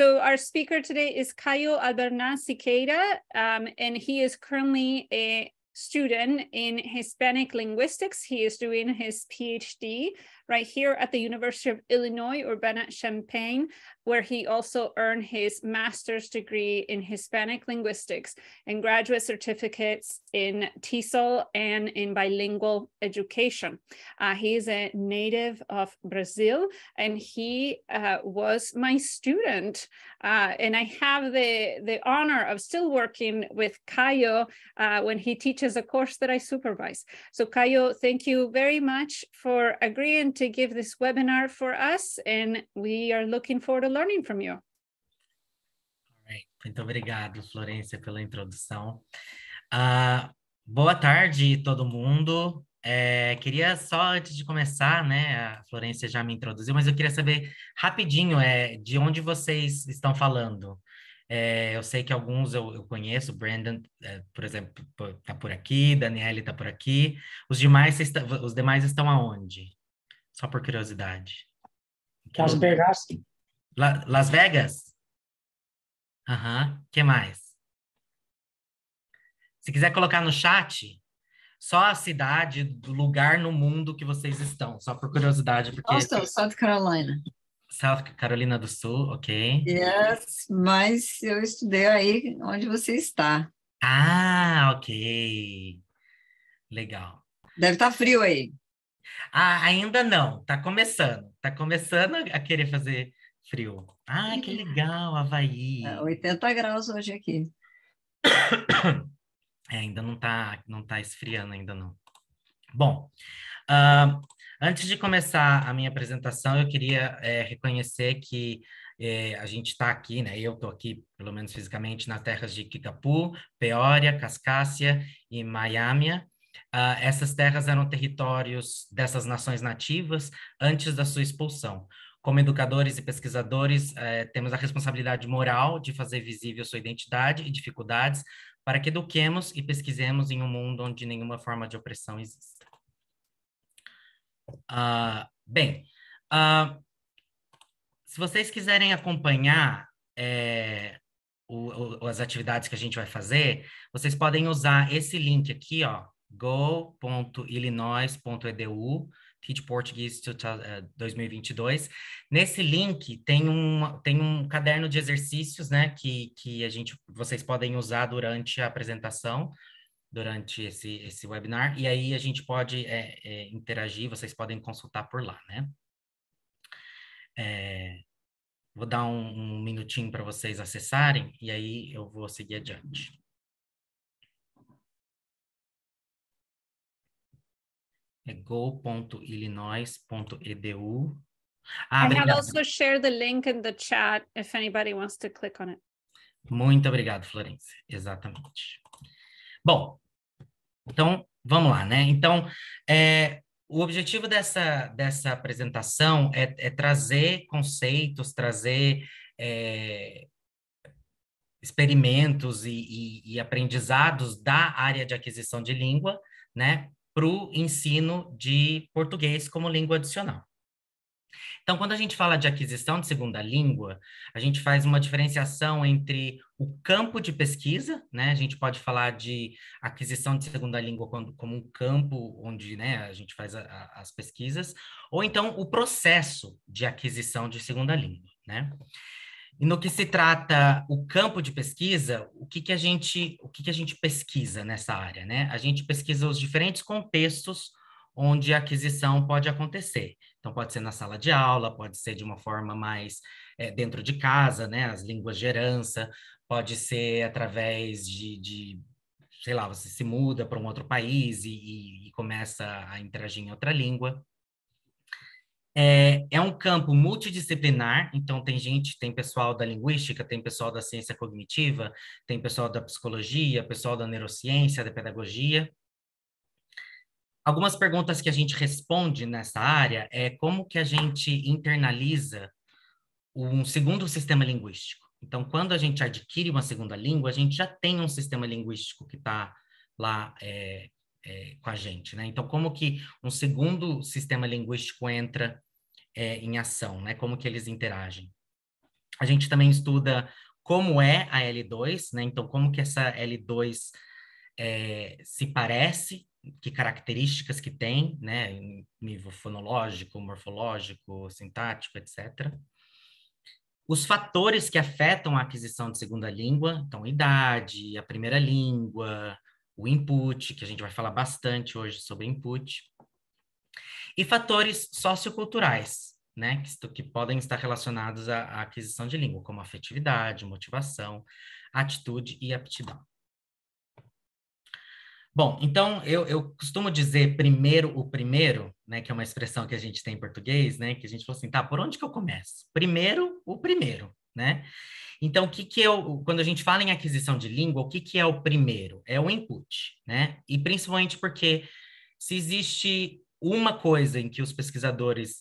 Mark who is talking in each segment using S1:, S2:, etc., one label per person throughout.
S1: So our speaker today is Cayo Albernaz Siqueira, um, and he is currently a student in Hispanic linguistics. He is doing his PhD right here at the University of Illinois, Urbana-Champaign where he also earned his master's degree in Hispanic linguistics and graduate certificates in TESOL and in bilingual education. Uh, he is a native of Brazil and he uh, was my student. Uh, and I have the, the honor of still working with Cayo uh, when he teaches a course that I supervise. So Cayo, thank you very much for agreeing to give this webinar for us. And we are looking forward to learning from you.
S2: Muito obrigado, Florência, pela introdução. Uh, boa tarde, todo mundo. É, queria só, antes de começar, né, a Florência já me introduziu, mas eu queria saber rapidinho é, de onde vocês estão falando. É, eu sei que alguns eu, eu conheço, Brandon, é, por exemplo, está por aqui, Daniele está por aqui. Os demais, está, os demais estão aonde? Só por curiosidade. Las Vegas. La Las Vegas? Aham, uhum. que mais? Se quiser colocar no chat, só a cidade, do lugar no mundo que vocês estão, só por curiosidade. Porque... Austin,
S3: South Carolina.
S2: South Carolina do Sul, ok.
S3: Yes, mas eu estudei aí onde você está.
S2: Ah, ok. Legal. Deve estar tá frio aí. Ah, ainda não, tá começando. Tá começando a querer fazer frio. Ah, que uhum. legal, Havaí.
S3: É, 80 graus hoje aqui.
S2: É, ainda não está não tá esfriando ainda não. Bom, uh, antes de começar a minha apresentação, eu queria é, reconhecer que é, a gente está aqui, né? Eu estou aqui, pelo menos fisicamente, nas terras de Kikapu, Peoria, Cascácia e Miami. Uh, essas terras eram territórios dessas nações nativas antes da sua expulsão. Como educadores e pesquisadores, eh, temos a responsabilidade moral de fazer visível sua identidade e dificuldades para que eduquemos e pesquisemos em um mundo onde nenhuma forma de opressão exista. Uh, bem, uh, se vocês quiserem acompanhar é, o, o, as atividades que a gente vai fazer, vocês podem usar esse link aqui, ó, go.illinois.edu Teach Portuguese 2022. Eh, Nesse link tem um, tem um caderno de exercícios, né, que, que a gente, vocês podem usar durante a apresentação, durante esse, esse webinar, e aí a gente pode é, é, interagir, vocês podem consultar por lá, né. É, vou dar um, um minutinho para vocês acessarem, e aí eu vou seguir adiante. É go.illinois.edu. Ah, I obrigado. have also
S1: shared the link in the chat if anybody wants to click on it.
S2: Muito obrigado, Florence. Exatamente. Bom, então vamos lá, né? Então, é, o objetivo dessa, dessa apresentação é, é trazer conceitos, trazer é, experimentos e, e, e aprendizados da área de aquisição de língua, né, para o ensino de português como língua adicional. Então, quando a gente fala de aquisição de segunda língua, a gente faz uma diferenciação entre o campo de pesquisa, né? A gente pode falar de aquisição de segunda língua quando, como um campo onde né, a gente faz a, a, as pesquisas, ou então o processo de aquisição de segunda língua, né? E no que se trata o campo de pesquisa, o que, que a gente o que, que a gente pesquisa nessa área, né? A gente pesquisa os diferentes contextos onde a aquisição pode acontecer. Então, pode ser na sala de aula, pode ser de uma forma mais é, dentro de casa, né? As línguas de herança, pode ser através de, de sei lá, você se muda para um outro país e, e, começa a interagir em outra língua. É, é, um campo multidisciplinar, então tem gente, tem pessoal da linguística, tem pessoal da ciência cognitiva, tem pessoal da psicologia, pessoal da neurociência, da pedagogia. Algumas perguntas que a gente responde nessa área é como que a gente internaliza um segundo sistema linguístico. Então, quando a gente adquire uma segunda língua, a gente já tem um sistema linguístico que está lá é, é, com a gente, né? Então, como que um segundo sistema linguístico entra é, em ação, né? Como que eles interagem? A gente também estuda como é a L2, né? Então, como que essa L2 é, se parece, que características que tem, né? nível fonológico, morfológico, sintático, etc. Os fatores que afetam a aquisição de segunda língua, então, idade, a primeira língua, o input, que a gente vai falar bastante hoje sobre input, e fatores socioculturais, né, que, que podem estar relacionados à, à aquisição de língua, como afetividade, motivação, atitude e aptidão. Bom, então eu, eu, costumo dizer primeiro o primeiro, né, que é uma expressão que a gente tem em português, né, que a gente fala assim, tá, por onde que eu começo? Primeiro o primeiro né? Então, o que, que é o, quando a gente fala em aquisição de língua, o que, que é o primeiro? É o input, né? E principalmente porque se existe uma coisa em que os pesquisadores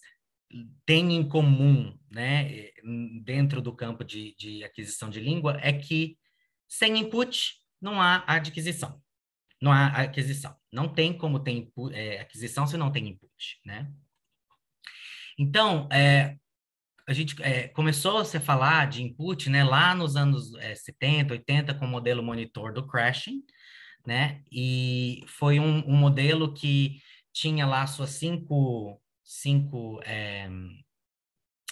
S2: têm em comum, né, dentro do campo de, de aquisição de língua, é que sem input não há adquisição. Não há aquisição. Não tem como ter é, aquisição se não tem input, né? Então, é, a gente é, começou -se falar de input né, lá nos anos é, 70, 80, com o modelo monitor do Crashing, né? E foi um, um modelo que tinha lá suas cinco, cinco, é,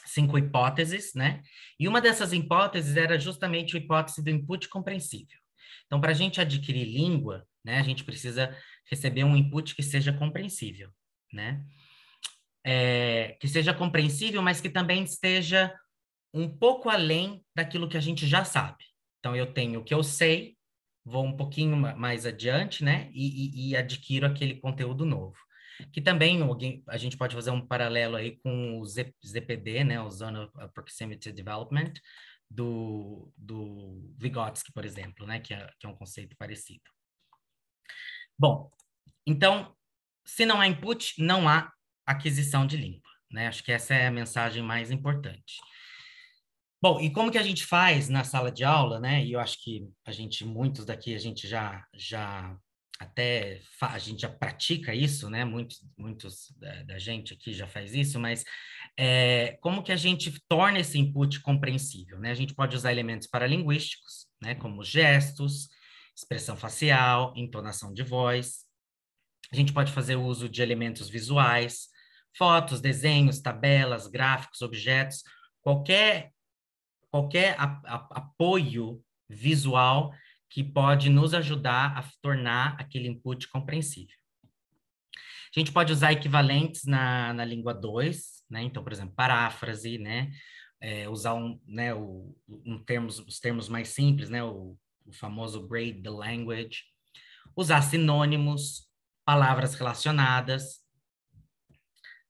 S2: cinco hipóteses, né? E uma dessas hipóteses era justamente a hipótese do input compreensível. Então, para a gente adquirir língua, né, a gente precisa receber um input que seja compreensível, né? é, que seja compreensível, mas que também esteja um pouco além daquilo que a gente já sabe. Então, eu tenho o que eu sei, vou um pouquinho mais adiante, né? E, e, e adquiro aquele conteúdo novo. Que também alguém, a gente pode fazer um paralelo aí com o ZPD, né? O Zone of uh, Proximity Development, do, do Vygotsky, por exemplo, né? Que é, que é um conceito parecido. Bom, então, se não há input, não há aquisição de língua. Né? Acho que essa é a mensagem mais importante. Bom, e como que a gente faz na sala de aula, né? E eu acho que a gente, muitos daqui, a gente já, já até, a gente já pratica isso, né? Muitos, muitos da, da gente aqui já faz isso, mas é, como que a gente torna esse input compreensível, né? A gente pode usar elementos paralinguísticos, né? Como gestos, expressão facial, entonação de voz. A gente pode fazer uso de elementos visuais, fotos, desenhos, tabelas, gráficos, objetos, qualquer, qualquer a, a, apoio visual que pode nos ajudar a tornar aquele input compreensível. A gente pode usar equivalentes na, na língua 2, né? Então, por exemplo, paráfrase, né? É, usar um, né, o, um termos, os termos mais simples, né? O, o famoso grade the language. Usar sinônimos, palavras relacionadas,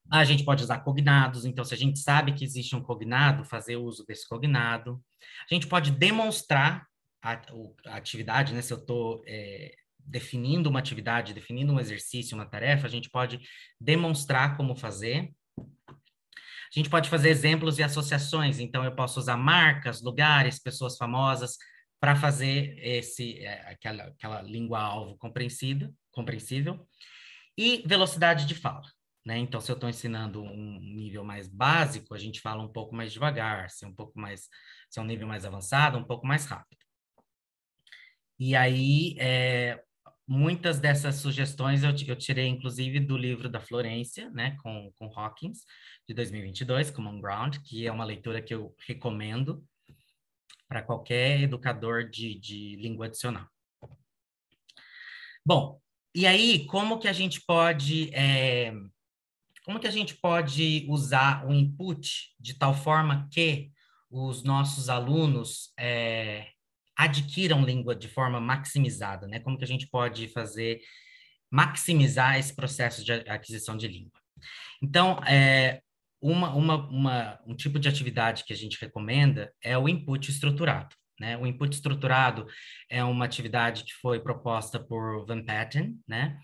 S2: a gente pode usar cognados, então, se a gente sabe que existe um cognado, fazer uso desse cognado. A gente pode demonstrar a, a atividade, né? Se eu estou é, definindo uma atividade, definindo um exercício, uma tarefa, a gente pode demonstrar como fazer. A gente pode fazer exemplos e associações, então eu posso usar marcas, lugares, pessoas famosas para fazer esse é, aquela, aquela língua alvo compreensível, compreensível. E velocidade de fala. Né? Então, se eu estou ensinando um nível mais básico, a gente fala um pouco mais devagar, se é um pouco mais, se é um nível mais avançado, um pouco mais rápido. E aí, é, muitas dessas sugestões eu, eu, tirei, inclusive, do livro da Florência, né, com, com Hawkins, de 2022, Common Ground, que é uma leitura que eu recomendo para qualquer educador de, de língua adicional. Bom, e aí, como que a gente pode é, como que a gente pode usar o input de tal forma que os nossos alunos é, adquiram língua de forma maximizada, né? Como que a gente pode fazer maximizar esse processo de aquisição de língua? Então, é, uma, uma, uma, um tipo de atividade que a gente recomenda é o input estruturado. Né? O input estruturado é uma atividade que foi proposta por Van Patten, né?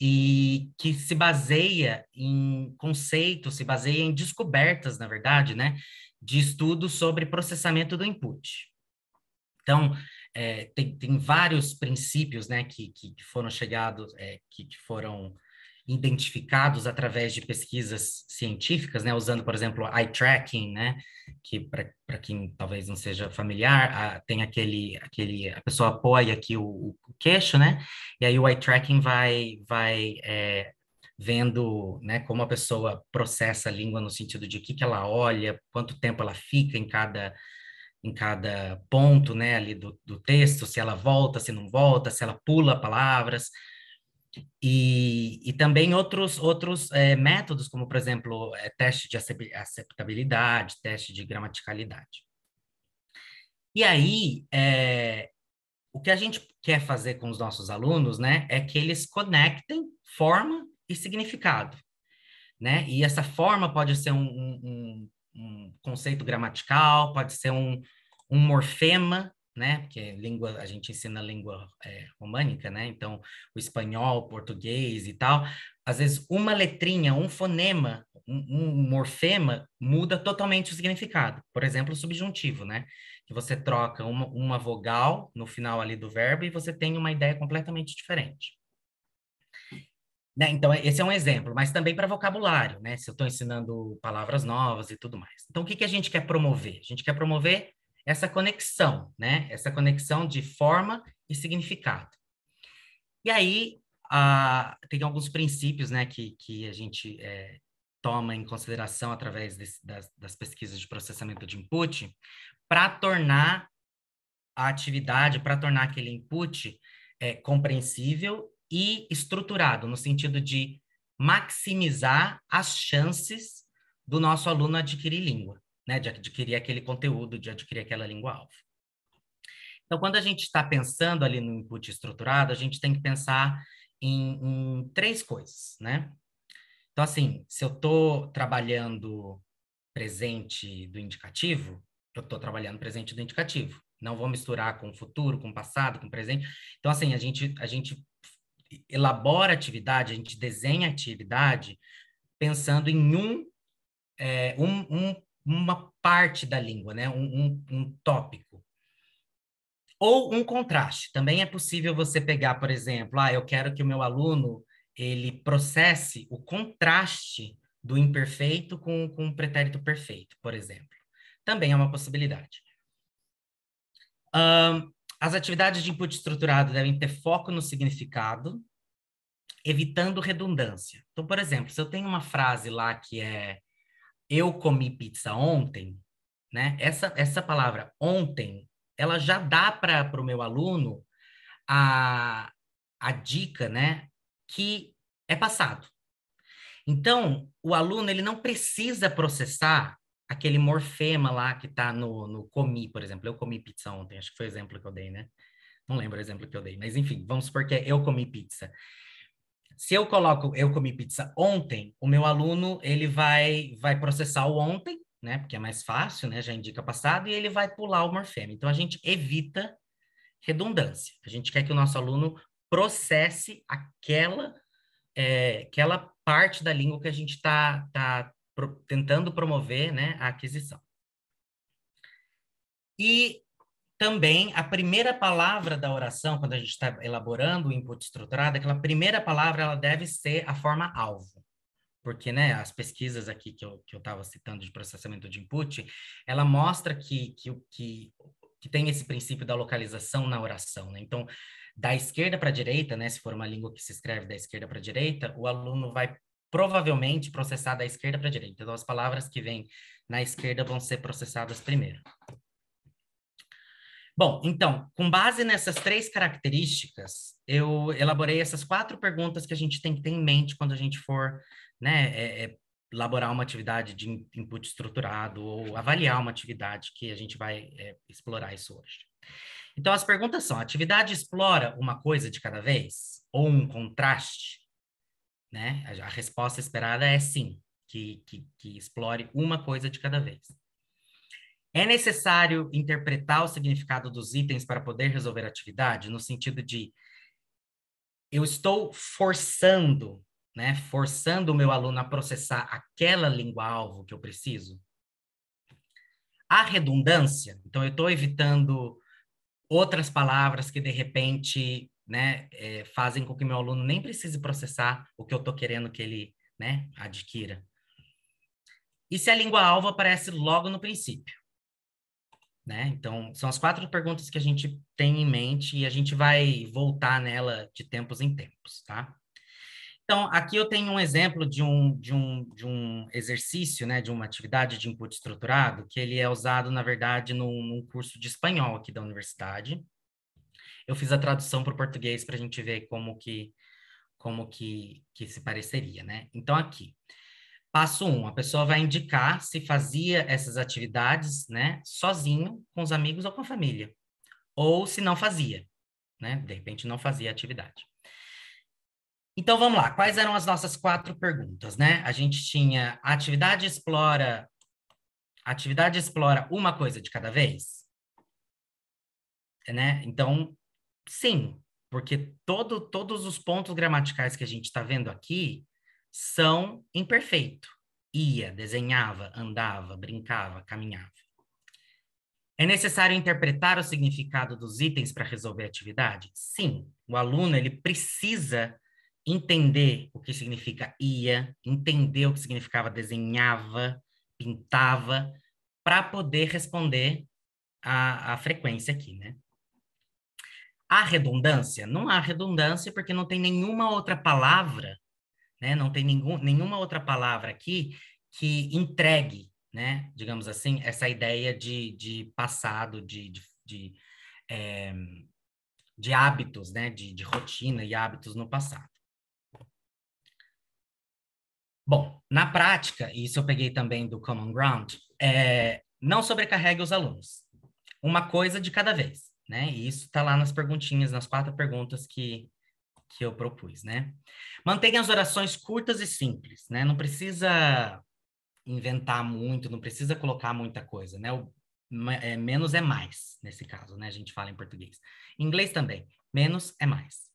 S2: e que se baseia em conceitos, se baseia em descobertas, na verdade, né, de estudos sobre processamento do input. Então, é, tem, tem vários princípios né, que, que foram chegados, é, que, que foram identificados através de pesquisas científicas, né, usando, por exemplo, eye tracking, né, que para quem talvez não seja familiar, a, tem aquele, aquele, a pessoa apoia aqui o, o, queixo, né, e aí o eye tracking vai, vai é, vendo, né, como a pessoa processa a língua no sentido de o que, que ela olha, quanto tempo ela fica em cada em cada ponto, né, ali do, do texto, se ela volta, se não volta, se ela pula palavras, e, e também outros, outros é, métodos, como, por exemplo, é, teste de aceptabilidade, teste de gramaticalidade. E aí, é, o que a gente quer fazer com os nossos alunos, né, é que eles conectem forma e significado, né? E essa forma pode ser um, um, um conceito gramatical, pode ser um, um morfema, né? Porque é língua, a gente ensina língua é, românica, né? Então, o espanhol, o português e tal. Às vezes, uma letrinha, um fonema, um, um, morfema muda totalmente o significado. Por exemplo, o subjuntivo, né? Que você troca uma, uma vogal no final ali do verbo e você tem uma ideia completamente diferente. Né? Então, esse é um exemplo, mas também para vocabulário, né? Se eu estou ensinando palavras novas e tudo mais. Então, o que, que a gente quer promover? A gente quer promover essa conexão, né? Essa conexão de forma e significado. E aí tem alguns princípios, né, que, que a gente é, toma em consideração através desse, das, das pesquisas de processamento de input para tornar a atividade, para tornar aquele input é, compreensível e estruturado, no sentido de maximizar as chances do nosso aluno adquirir língua né, de adquirir aquele conteúdo, de adquirir aquela língua-alvo. Então, quando a gente está pensando ali no input estruturado, a gente tem que pensar em, em três coisas, né? Então, assim, se eu estou trabalhando presente do indicativo, eu estou trabalhando presente do indicativo. Não vou misturar com futuro, com passado, com presente. Então, assim, a gente, a gente elabora atividade, a gente desenha atividade pensando em um, é, um, um uma parte da língua, né? um, um, um tópico. Ou um contraste. Também é possível você pegar, por exemplo, ah, eu quero que o meu aluno ele processe o contraste do imperfeito com, com o pretérito perfeito, por exemplo. Também é uma possibilidade. Um, as atividades de input estruturado devem ter foco no significado, evitando redundância. Então, por exemplo, se eu tenho uma frase lá que é eu comi pizza ontem, né? Essa, essa palavra ontem, ela já dá para o meu aluno a, a dica, né? Que é passado. Então, o aluno ele não precisa processar aquele morfema lá que está no, no comi, por exemplo. Eu comi pizza ontem, acho que foi o exemplo que eu dei, né? Não lembro o exemplo que eu dei, mas enfim, vamos supor que é eu comi pizza. Se eu coloco eu comi pizza ontem, o meu aluno ele vai vai processar o ontem, né? Porque é mais fácil, né? Já indica passado e ele vai pular o morfema. Então a gente evita redundância. A gente quer que o nosso aluno processe aquela é, aquela parte da língua que a gente está tá pro, tentando promover, né? A aquisição. E também, a primeira palavra da oração, quando a gente está elaborando o input estruturado, aquela primeira palavra ela deve ser a forma alvo. Porque né, as pesquisas aqui que eu estava citando de processamento de input, ela mostra que, que, que, que tem esse princípio da localização na oração. Né? Então, da esquerda para a direita, né, se for uma língua que se escreve da esquerda para a direita, o aluno vai provavelmente processar da esquerda para a direita. Então, as palavras que vêm na esquerda vão ser processadas primeiro. Bom, então, com base nessas três características, eu elaborei essas quatro perguntas que a gente tem que ter em mente quando a gente for né, é, é, elaborar uma atividade de input estruturado ou avaliar uma atividade que a gente vai é, explorar isso hoje. Então, as perguntas são: a atividade explora uma coisa de cada vez? Ou um contraste? Né? A, a resposta esperada é sim, que, que, que explore uma coisa de cada vez. É necessário interpretar o significado dos itens para poder resolver a atividade, no sentido de eu estou forçando, né, forçando o meu aluno a processar aquela língua-alvo que eu preciso. A redundância, então eu estou evitando outras palavras que de repente, né, é, fazem com que meu aluno nem precise processar o que eu estou querendo que ele, né, adquira. E se a língua-alvo aparece logo no princípio? Né? Então, são as quatro perguntas que a gente tem em mente e a gente vai voltar nela de tempos em tempos, tá? Então, aqui eu tenho um exemplo de um, de um, de um exercício, né, de uma atividade de input estruturado, que ele é usado, na verdade, num, num curso de espanhol aqui da universidade. Eu fiz a tradução para o português para a gente ver como que como que, que se pareceria, né? Então, aqui, Passo um, a pessoa vai indicar se fazia essas atividades, né, sozinho, com os amigos ou com a família, ou se não fazia, né, de repente não fazia atividade. Então vamos lá, quais eram as nossas quatro perguntas, né? A gente tinha a atividade explora, atividade explora uma coisa de cada vez, né? Então sim, porque todo, todos os pontos gramaticais que a gente está vendo aqui são imperfeito. Ia, desenhava, andava, brincava, caminhava. É necessário interpretar o significado dos itens para resolver a atividade? Sim, o aluno ele precisa entender o que significa ia, entender o que significava desenhava, pintava, para poder responder a, a frequência aqui, né? Há redundância? Não há redundância porque não tem nenhuma outra palavra né? Não tem nenhum, nenhuma outra palavra aqui que entregue, né? Digamos assim, essa ideia de, de passado, de, de, de, é, de hábitos, né? De, de rotina e hábitos no passado. Bom, na prática, e isso eu peguei também do Common Ground, é, não sobrecarregue os alunos. Uma coisa de cada vez, né? E isso está lá nas perguntinhas, nas quatro perguntas que que eu propus, né? Mantenha as orações curtas e simples, né? Não precisa inventar muito, não precisa colocar muita coisa, né? O, é, menos é mais, nesse caso, né? A gente fala em português. Em inglês também, menos é mais.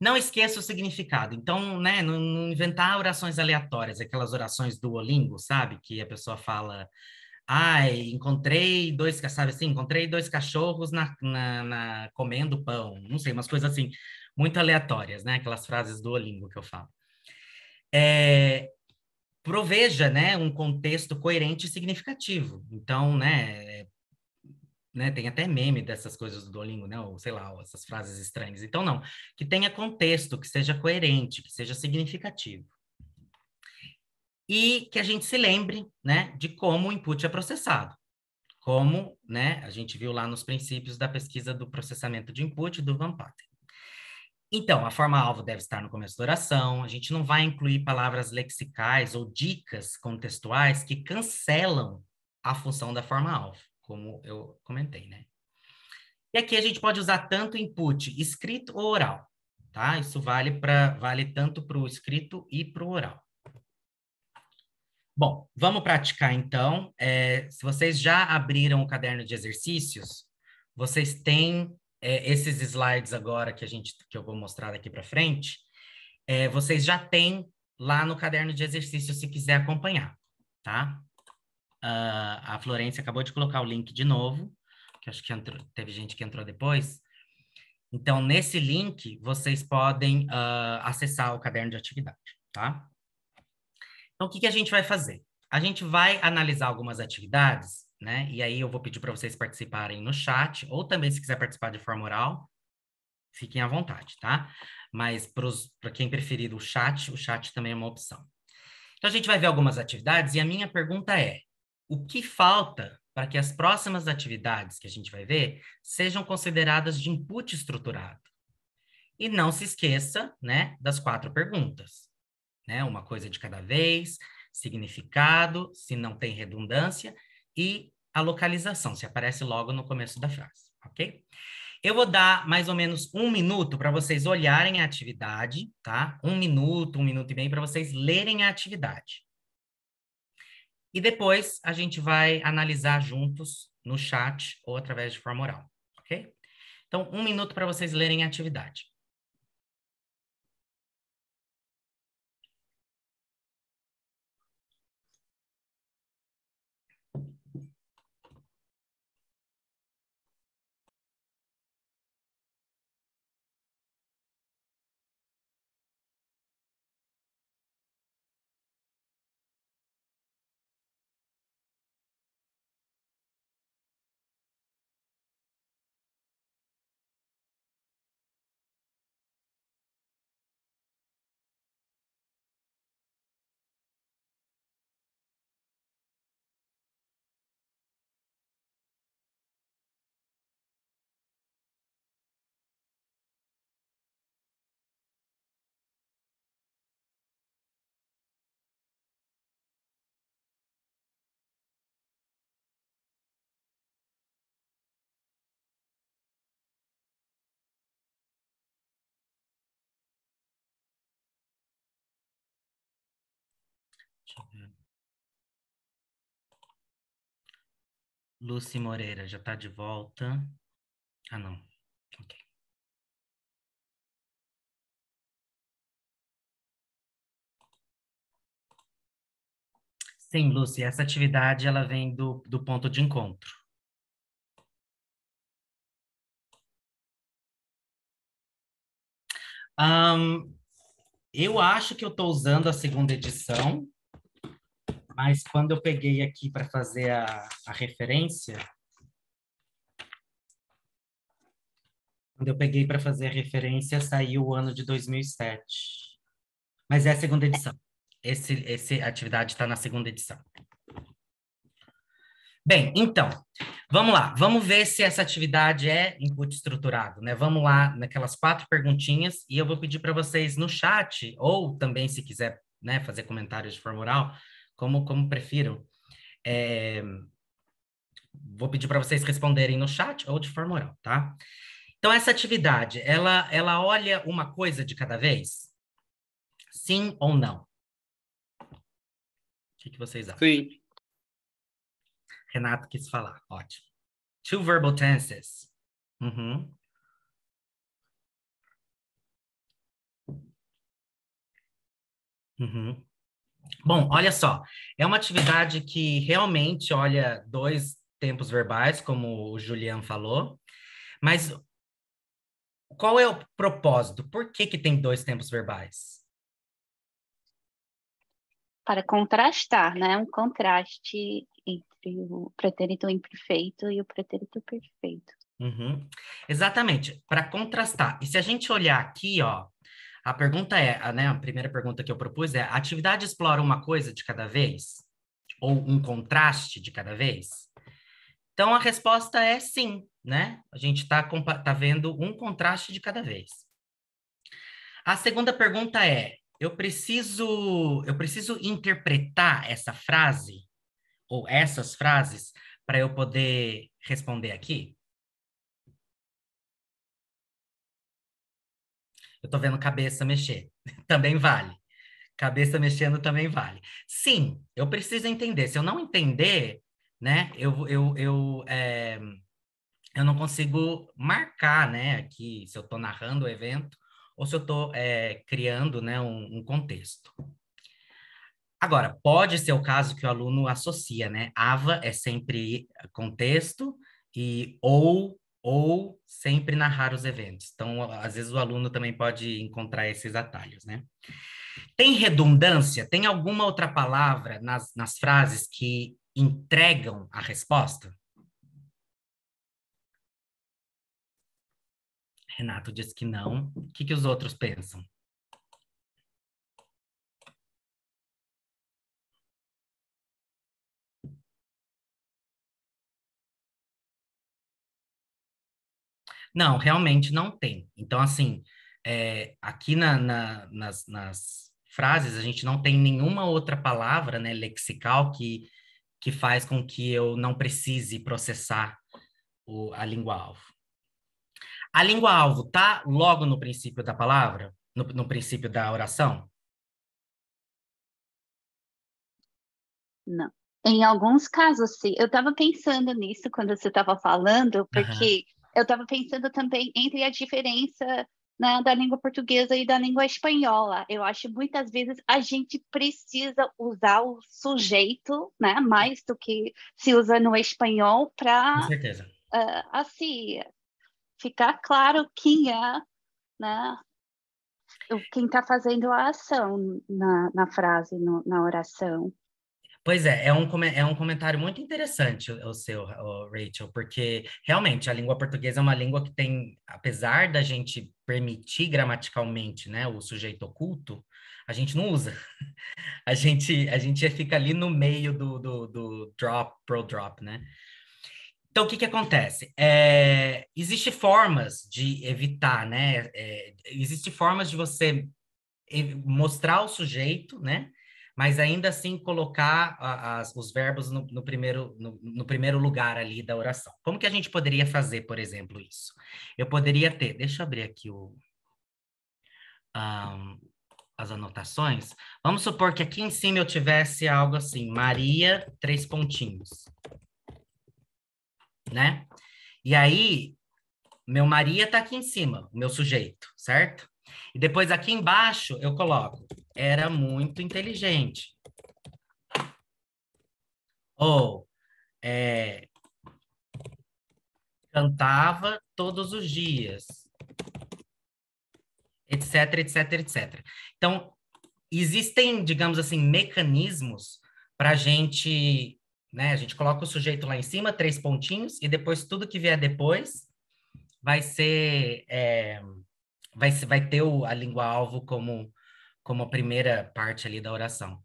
S2: Não esqueça o significado. Então, né, não, não inventar orações aleatórias, aquelas orações do Olingo, sabe? Que a pessoa fala ai, encontrei dois, sabe assim, encontrei dois cachorros na, na, na, comendo pão, não sei, umas coisas assim, muito aleatórias, né? Aquelas frases do Olingo que eu falo. É, proveja, né, um contexto coerente e significativo. Então, né, é, né, tem até meme dessas coisas do Duolingo, né, ou sei lá, essas frases estranhas. Então, não, que tenha contexto, que seja coerente, que seja significativo e que a gente se lembre né, de como o input é processado. Como né, a gente viu lá nos princípios da pesquisa do processamento de input do Van Patten. Então, a forma-alvo deve estar no começo da oração, a gente não vai incluir palavras lexicais ou dicas contextuais que cancelam a função da forma-alvo, como eu comentei, né? E aqui a gente pode usar tanto input escrito ou oral, tá? Isso vale, pra, vale tanto para o escrito e para o oral. Bom, vamos praticar então. É, se vocês já abriram o caderno de exercícios, vocês têm é, esses slides agora que a gente que eu vou mostrar daqui para frente. É, vocês já têm lá no caderno de exercícios se quiser acompanhar, tá? Uh, a Florência acabou de colocar o link de novo, que acho que entrou, teve gente que entrou depois. Então, nesse link, vocês podem uh, acessar o caderno de atividade, tá? Então, o que, que a gente vai fazer? A gente vai analisar algumas atividades, né? E aí eu vou pedir para vocês participarem no chat, ou também, se quiser participar de forma oral, fiquem à vontade, tá? Mas para quem preferir o chat, o chat também é uma opção. Então, a gente vai ver algumas atividades, e a minha pergunta é: o que falta para que as próximas atividades que a gente vai ver sejam consideradas de input estruturado. E não se esqueça, né, das quatro perguntas né? Uma coisa de cada vez, significado, se não tem redundância, e a localização, se aparece logo no começo da frase, ok? Eu vou dar mais ou menos um minuto para vocês olharem a atividade, tá? Um minuto, um minuto e meio para vocês lerem a atividade. E depois a gente vai analisar juntos no chat ou através de forma oral, ok? Então, um minuto para vocês lerem a atividade.
S4: Lucy Moreira já está de volta. Ah, não. Ok. Sim, Lucy, essa atividade ela vem do, do ponto de encontro. Um,
S2: eu acho que eu estou usando a segunda edição, mas quando eu peguei aqui para fazer a, a referência, quando eu peguei para fazer a referência, saiu o ano de 2007. Mas é a segunda edição. Esse, esse atividade está na segunda edição. Bem, então, vamos lá. Vamos ver se essa atividade é input estruturado, né? Vamos lá naquelas quatro perguntinhas e eu vou pedir para vocês no chat, ou também se quiser né, fazer comentários de forma oral, como, como prefiram. É, vou pedir para vocês responderem no chat ou de forma oral, tá? Então, essa atividade, ela, ela olha uma coisa de cada vez? Sim ou não? O que, que vocês acham? Sim.
S4: Renato quis falar, ótimo. Two verbal tenses. Uhum.
S2: Uhum. Bom, olha só, é uma atividade que realmente olha dois tempos verbais, como o Julian falou, mas qual é o propósito? Por que, que tem dois tempos verbais?
S5: Para contrastar, né? Um contraste entre o pretérito imperfeito e o pretérito perfeito.
S2: Uhum. Exatamente, para contrastar. E se a gente olhar aqui, ó, a pergunta é, a, né, a primeira pergunta que eu propus é: a atividade explora uma coisa de cada vez? Ou um contraste de cada vez? Então a resposta é sim, né? A gente está tá vendo um contraste de cada vez. A segunda pergunta é: eu preciso, eu preciso interpretar essa frase ou essas frases para eu poder responder aqui? Eu tô vendo cabeça mexer. também vale. Cabeça mexendo também vale. Sim, eu preciso entender. Se eu não entender, né, eu, eu, eu, é, eu não consigo marcar, né, aqui, se eu tô narrando o evento ou se eu tô é, criando, né, um, um contexto. Agora, pode ser o caso que o aluno associa, né? AVA é sempre contexto e ou ou sempre narrar os eventos. Então, às vezes o aluno também pode encontrar esses atalhos, né? Tem redundância? Tem alguma outra palavra nas, nas frases que entregam a resposta?
S4: Renato diz que não. O que, que os outros pensam?
S2: Não, realmente não tem. Então, assim, é, aqui na, na, nas, nas, frases, a gente não tem nenhuma outra palavra né, lexical que, que faz com que eu não precise processar o, a língua-alvo. A língua-alvo tá logo no princípio da palavra? No, no princípio da
S4: oração?
S5: Não. Em alguns casos, sim. Eu estava pensando nisso quando você estava falando, porque uhum eu estava pensando também entre a diferença né, da língua portuguesa e da língua espanhola. Eu acho que muitas vezes a gente precisa usar o sujeito, né, mais do que se usa no espanhol, para uh, eh, assim ficar claro quem é, né, quem está fazendo a ação na, na frase, no, na oração.
S2: Pois é, é um, é um comentário muito interessante o, o seu, o Rachel, porque realmente a língua portuguesa é uma língua que tem, apesar da gente permitir gramaticalmente né, o sujeito oculto, a gente não usa. A gente, a gente fica ali no meio do, do, do drop, pro drop, né? Então, o que, que acontece? É, Existem formas de evitar, né? É, Existem formas de você mostrar o sujeito, né? mas ainda assim colocar a, os verbos no, no primeiro, no, no, primeiro lugar ali da oração. Como que a gente poderia fazer, por exemplo, isso? Eu poderia ter, deixa eu abrir aqui o, um, as anotações. Vamos supor que aqui em cima eu tivesse algo assim, Maria, três pontinhos. Né? E aí, meu Maria está aqui em cima, o meu sujeito, certo? E depois aqui embaixo eu coloco, era muito inteligente. Ou, é, cantava todos os dias. Etc, etc, etc. Então, existem, digamos assim, mecanismos para a gente, né? A gente coloca o sujeito lá em cima, três pontinhos, e depois tudo que vier depois vai ser. É, vai, vai ter o, a língua-alvo como, como a primeira parte ali da oração.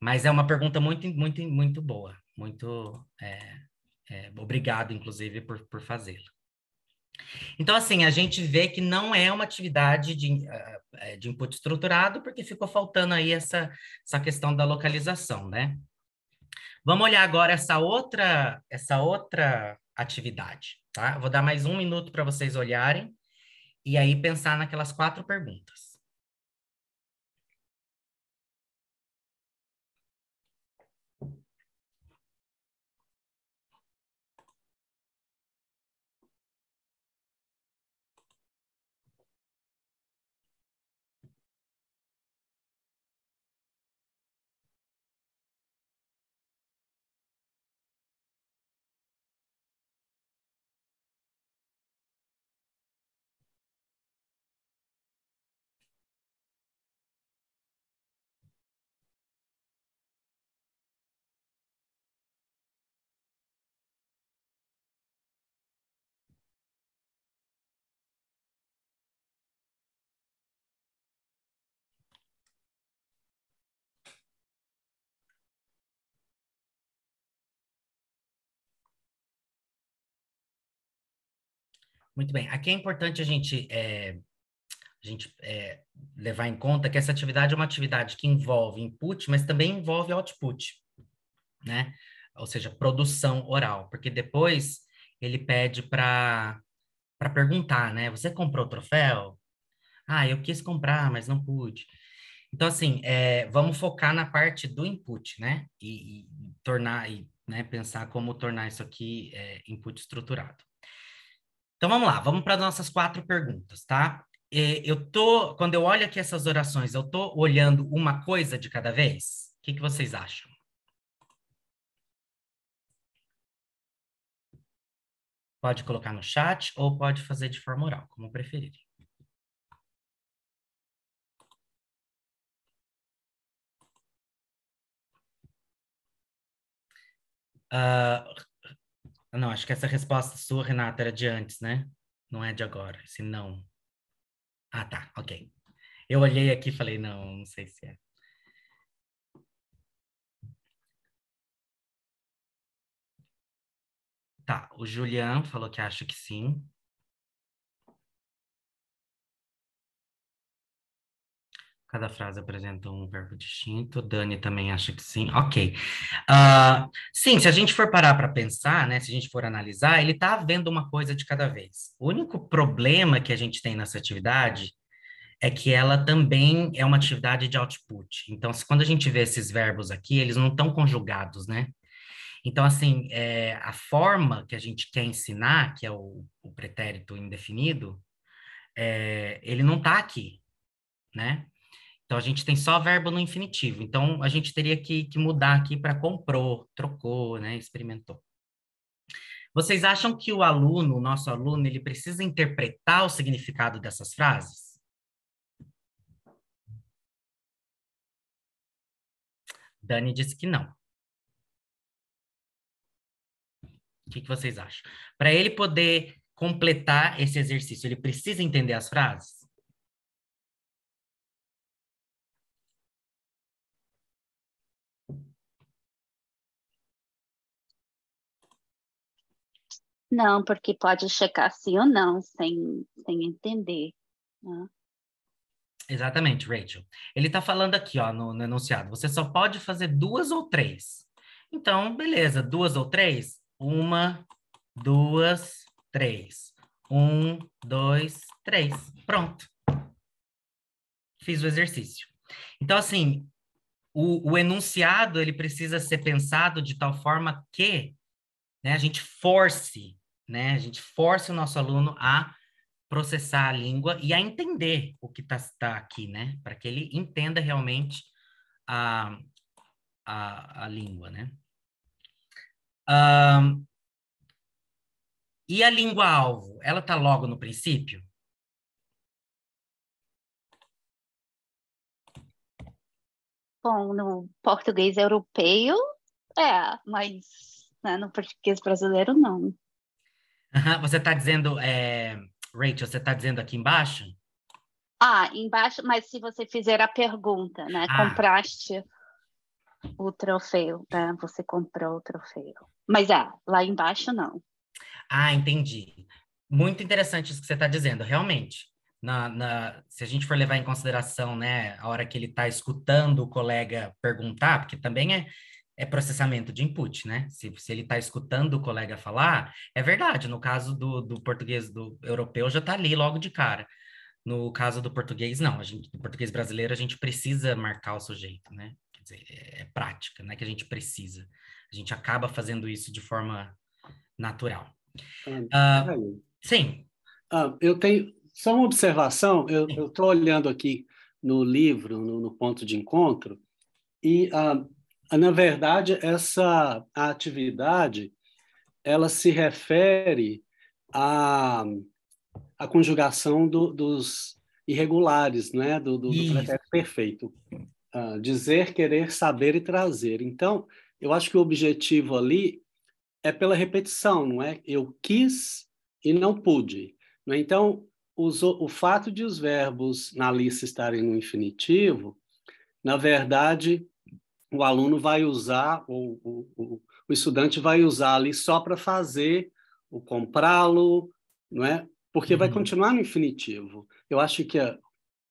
S2: Mas é uma pergunta muito, muito, muito boa. Muito é, é, obrigado, inclusive, por, por fazê-la. Então, assim, a gente vê que não é uma atividade de, é, é, de input estruturado, porque ficou faltando aí essa, essa questão da localização, né? Vamos olhar agora essa outra, essa outra atividade, tá? Vou dar mais um minuto para vocês olharem. E aí pensar naquelas quatro perguntas. Muito bem. Aqui é importante a gente, é, a gente é, levar em conta que essa atividade é uma atividade que envolve input, mas também envolve output, né? Ou seja, produção oral, porque depois ele pede para perguntar, né? Você comprou o troféu? Ah, eu quis comprar, mas não pude. Então, assim, é, vamos focar na parte do input, né? E, e tornar, e né, pensar como tornar isso aqui é, input estruturado. Então vamos lá, vamos para as nossas quatro perguntas, tá? É, eu tô, quando eu olho aqui essas orações, eu tô olhando uma coisa de cada vez? O que, que vocês acham?
S4: Pode colocar no chat ou pode fazer de forma oral, como preferirem.
S2: Uh, ah, não, acho que essa resposta sua, Renata, era de antes, né? Não é de agora, se não. Ah, tá, ok. Eu olhei aqui e falei,
S4: não, não sei se é. Tá, o Julian falou que acho que sim. Cada
S2: frase apresenta um verbo distinto. Dani também acha que sim. Ok. Uh, sim, se a gente for parar para pensar, né, se a gente for analisar, ele está vendo uma coisa de cada vez. O único problema que a gente tem nessa atividade é que ela também é uma atividade de output. Então, se, quando a gente vê esses verbos aqui, eles não estão conjugados, né? Então, assim, é, a forma que a gente quer ensinar, que é o, o pretérito indefinido, é, ele não está aqui, né? Então, a gente tem só verbo no infinitivo. Então, a gente teria que, que mudar aqui para comprou, trocou, né? experimentou. Vocês acham que o aluno, o nosso aluno, ele precisa interpretar o significado dessas frases?
S4: Dani disse que não. O que, que vocês acham? Para ele poder completar esse exercício, ele precisa entender as frases? Não, porque pode checar sim ou
S5: não, sem, sem entender. Né?
S2: Exatamente, Rachel. Ele está falando aqui ó, no, no enunciado: você só pode fazer duas ou três. Então, beleza, duas ou três? Uma, duas, três. Um, dois, três. Pronto. Fiz o exercício. Então, assim, o, o enunciado ele precisa ser pensado de tal forma que né, a gente force né? A gente força o nosso aluno a processar a língua e a entender o que está tá aqui, né? Para que ele entenda realmente a, a, a língua, né? Um, e a língua-alvo, ela está
S4: logo no princípio? Bom, no português europeu, é,
S5: mas né, no português brasileiro, não.
S2: Uhum. Você está dizendo, é... Rachel, você está dizendo aqui embaixo?
S5: Ah, embaixo, mas se você fizer a pergunta, né? Ah. Compraste o troféu, né? Você comprou o troféu. Mas é, lá embaixo não.
S2: Ah, entendi. Muito interessante isso que você está dizendo, realmente. Na, na, se a gente for levar em consideração, né, a hora que ele está escutando o colega perguntar, porque também é, é processamento de input, né? Se, se ele está escutando o colega falar, é verdade. No caso do, do português do europeu, já está ali logo de cara. No caso do português, não. A gente, do português brasileiro, a gente precisa marcar o sujeito, né? Quer dizer, é, é prática, não é que a gente precisa. A gente acaba fazendo isso de forma natural. Ah, ah tá sim.
S6: Ah, eu tenho só uma observação. Eu estou olhando aqui no livro, no, no ponto de encontro, e... ah, ah, na verdade, essa atividade ela se refere à, à conjugação do, dos irregulares, né? do, do, do pretérito perfeito. Uh, dizer, querer, saber e trazer. Então, eu acho que o objetivo ali é pela repetição, não é? Eu quis e não pude. Não é? Então, os, o fato de os verbos na lista estarem no infinitivo, na verdade, o aluno vai usar, ou, o, o, estudante vai usar ali só para fazer o comprá-lo, não é? Porque uhum. vai continuar no infinitivo. Eu acho que eh,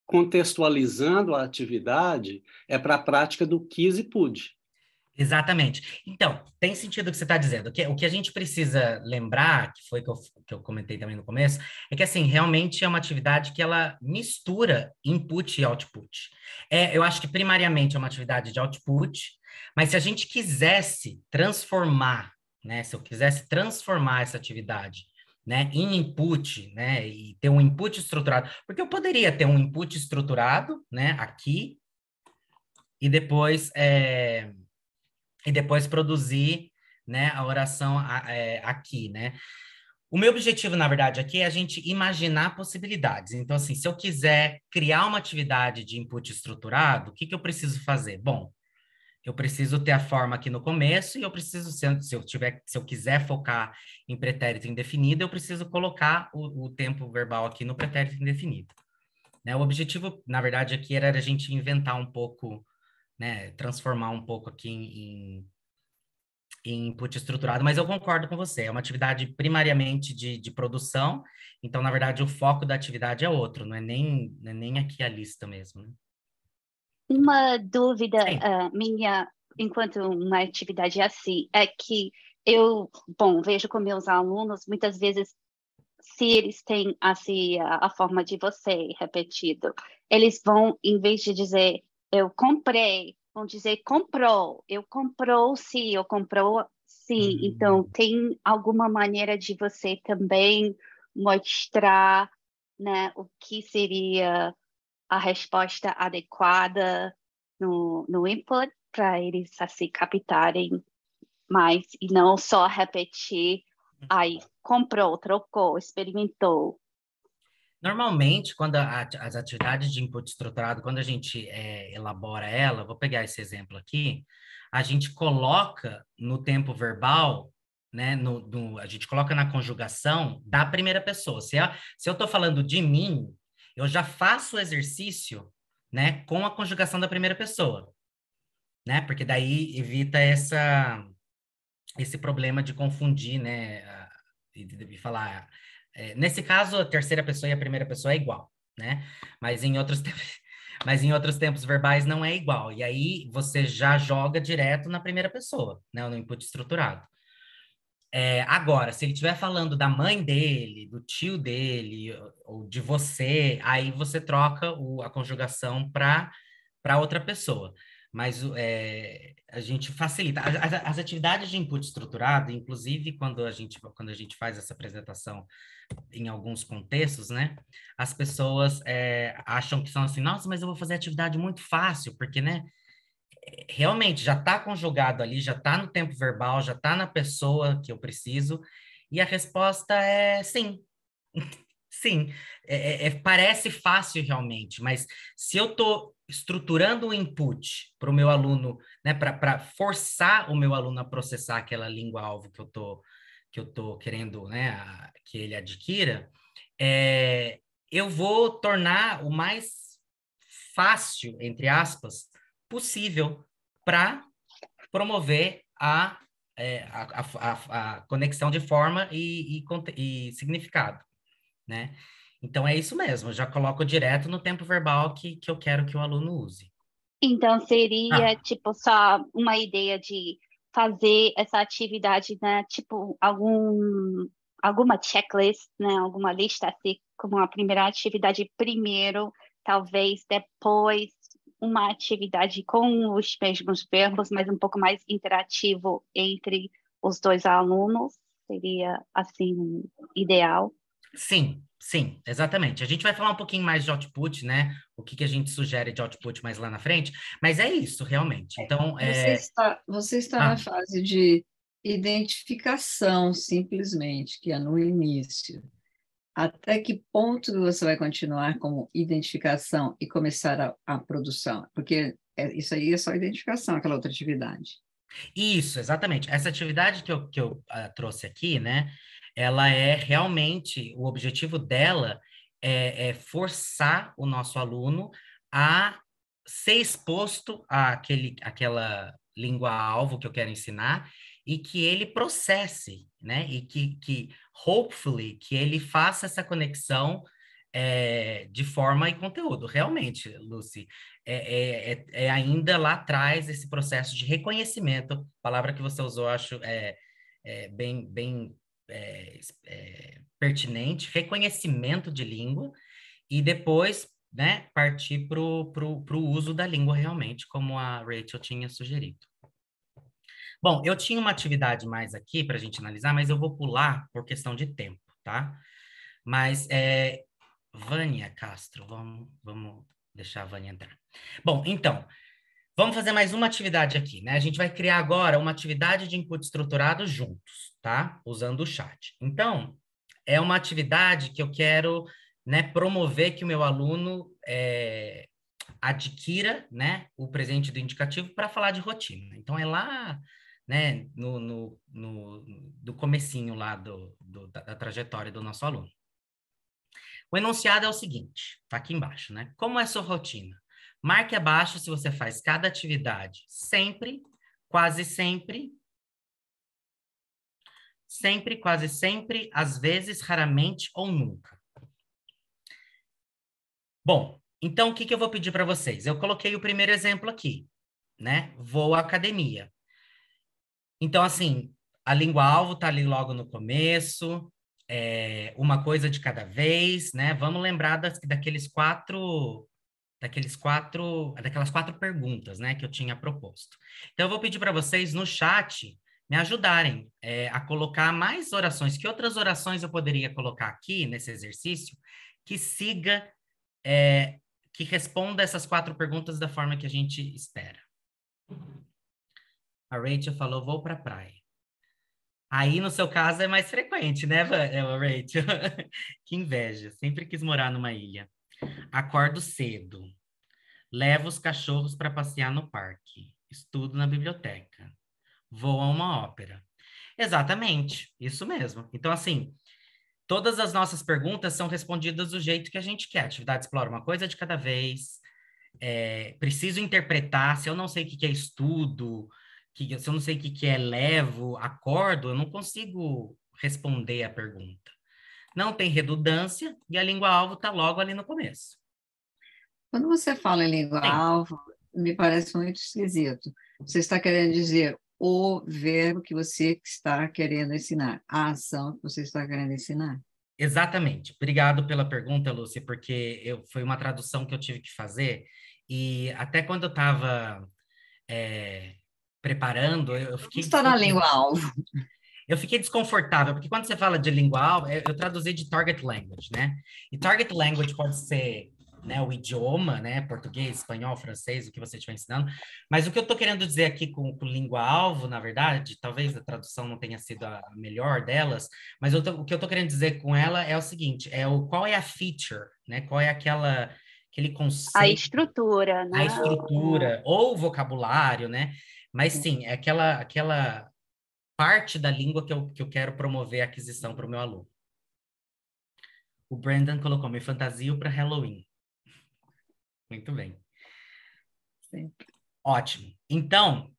S6: contextualizando a atividade é para a prática do quis e pude.
S2: Exatamente. Então, tem sentido o que você está dizendo. O que, o que a gente precisa lembrar, que foi que eu, que eu comentei também no começo, é que, assim, realmente é uma atividade que ela mistura input e output. É, eu acho que, primariamente, é uma atividade de output, mas se a gente quisesse transformar, né, se eu quisesse transformar essa atividade né, em input, né, e ter um input estruturado, porque eu poderia ter um input estruturado, né, aqui, e depois... É e depois produzir né, a oração é, aqui, né? O meu objetivo, na verdade, aqui é a gente imaginar possibilidades. Então, assim, se eu quiser criar uma atividade de input estruturado, o que, que eu preciso fazer? Bom, eu preciso ter a forma aqui no começo e eu preciso, se eu, tiver, se eu quiser focar em pretérito indefinido, eu preciso colocar o, o tempo verbal aqui no pretérito indefinido. Né? O objetivo, na verdade, aqui era a gente inventar um pouco né, transformar um pouco aqui em, em, input estruturado, mas eu concordo com você, é uma atividade primariamente de, de produção, então, na verdade, o foco da atividade é outro, não é nem, não é nem aqui a lista mesmo. Né?
S5: Uma dúvida uh, minha, enquanto uma atividade é assim, é que eu, bom, vejo com meus alunos, muitas vezes se eles têm assim a, a, forma de você repetido, eles vão, em vez de dizer eu comprei, vamos dizer, comprou, eu comprou sim, eu comprou sim. Uhum. Então, tem alguma maneira de você também mostrar né, o que seria a resposta adequada no, no input para eles assim captarem mais e não só repetir hum. aí comprou, trocou, experimentou,
S2: Normalmente, quando a, as atividades de input estruturado, quando a gente é, elabora ela, vou pegar esse exemplo aqui, a gente coloca no tempo verbal, né, no, no a gente coloca na conjugação da primeira pessoa. Se, a, se eu estou falando de mim, eu já faço o exercício né, com a conjugação da primeira pessoa, né, porque daí evita essa, esse problema de confundir, né, e, e falar é, nesse caso, a terceira pessoa e a primeira pessoa é igual, né? Mas em outros tempos. Mas em outros tempos verbais não é igual. E aí você já joga direto na primeira pessoa, né? No input estruturado. É, agora, se ele estiver falando da mãe dele, do tio dele, ou de você, aí você troca o, a conjugação para outra pessoa mas é, a gente facilita. As, as, atividades de input estruturado, inclusive quando a, gente, quando a gente faz essa apresentação em alguns contextos, né? As pessoas é, acham que são assim, nossa, mas eu vou fazer atividade muito fácil, porque, né? Realmente já está conjugado ali, já está no tempo verbal, já está na pessoa que eu preciso, e a resposta é sim. Sim, é, é, é, parece fácil realmente, mas se eu estou estruturando o input para o meu aluno, né, para forçar o meu aluno a processar aquela língua-alvo que eu tô que eu tô querendo, né, a, que ele adquira, é, eu vou tornar o mais fácil, entre aspas, possível para promover a, é, a, a, a, conexão de forma e, e, e significado, né? Então é isso mesmo, eu já coloco direto no tempo verbal que, que eu quero que o aluno use.
S5: Então seria ah. tipo só uma ideia de fazer essa atividade, né? Tipo algum alguma checklist, né? Alguma lista assim, como a primeira atividade primeiro, talvez depois uma atividade com os mesmos verbos, mas um pouco mais interativo entre os dois alunos seria assim ideal.
S2: Sim, Sim, exatamente. A gente vai falar um pouquinho mais de output, né? O que, que a gente sugere de output mais lá na frente, mas é isso realmente. É, então, é... você
S3: está, você está ah. na fase de identificação, simplesmente, que é no início. Até que ponto você vai continuar como identificação e começar a, a produção? Porque é, isso aí é só identificação, aquela outra atividade.
S2: Isso, exatamente. Essa atividade que eu, que eu uh, trouxe aqui, né? ela é realmente, o objetivo dela é, é forçar o nosso aluno a ser exposto àquele, àquela língua-alvo que eu quero ensinar e que ele processe, né? E que, que hopefully, que ele faça essa conexão é, de forma e conteúdo. Realmente, Lucy, é, é, é, é ainda lá atrás esse processo de reconhecimento, palavra que você usou, acho é, é, bem, bem é, é, pertinente, reconhecimento de língua, e depois né, partir para o uso da língua realmente, como a Rachel tinha sugerido. Bom, eu tinha uma atividade mais aqui para a gente analisar, mas eu vou pular por questão de tempo, tá? Mas, é, Vânia Castro, vamos, vamos deixar a Vânia entrar. Bom, então, Vamos fazer mais uma atividade aqui, né? A gente vai criar agora uma atividade de input estruturado juntos, tá? Usando o chat. Então, é uma atividade que eu quero né, promover que o meu aluno é, adquira né, o presente do indicativo para falar de rotina. Então, é lá né, no, no, no do comecinho lá do, do da, da trajetória do nosso aluno. O enunciado é o seguinte, tá aqui embaixo, né? Como é sua rotina? Marque abaixo se você faz cada atividade sempre, quase sempre, sempre, quase sempre, às vezes, raramente ou nunca. Bom, então o que, que eu vou pedir para vocês? Eu coloquei o primeiro exemplo aqui, né? Vou à academia. Então, assim, a língua-alvo está ali logo no começo, é, uma coisa de cada vez, né? Vamos lembrar das, daqueles quatro daqueles quatro, daquelas quatro perguntas, né, que eu tinha proposto. Então, eu vou pedir para vocês no chat me ajudarem é, a colocar mais orações. Que outras orações eu poderia colocar aqui nesse exercício que siga, é, que responda essas quatro perguntas da forma que a gente espera? A Rachel falou: vou para a praia. Aí, no seu caso, é mais frequente, né, é, Rachel? que inveja. Sempre quis morar numa ilha. Acordo cedo. Levo os cachorros para passear no parque. Estudo na biblioteca. Vou a uma ópera. Exatamente, isso mesmo. Então, assim, todas as nossas perguntas são respondidas do jeito que a gente quer. A atividade explora uma coisa de cada vez. É, preciso interpretar. Se eu não sei o que é estudo, que, se eu não sei o que é levo, acordo, eu não consigo responder a pergunta não tem redundância e a língua-alvo está logo ali no começo.
S3: Quando você fala em língua-alvo, me parece muito esquisito. Você está querendo dizer o verbo que você está querendo ensinar, a ação que você está querendo ensinar.
S2: Exatamente. Obrigado pela pergunta, Lúcia, porque eu, foi uma tradução que eu tive que fazer. E até quando eu estava é, eh, preparando, eu fiquei. Está na língua-alvo eu fiquei desconfortável, porque quando você fala de lingual, eu traduzi de target language, né? E target language pode ser né, o idioma, né, português, espanhol, francês, o que você estiver ensinando. Mas o que eu estou querendo dizer aqui com, com língua-alvo, na verdade, talvez a tradução não tenha sido a melhor delas, mas tô, o que eu estou querendo dizer com ela é o seguinte: é o qual é a feature, né? Qual é aquela aquele conceito, a
S5: estrutura, né? A
S2: estrutura ou vocabulário, né? Mas sim, é aquela aquela parte da língua que eu, que eu quero promover a aquisição para o meu aluno. O Brandon colocou: me fantasio para Halloween. Muito bem. Sim. Ótimo. Então,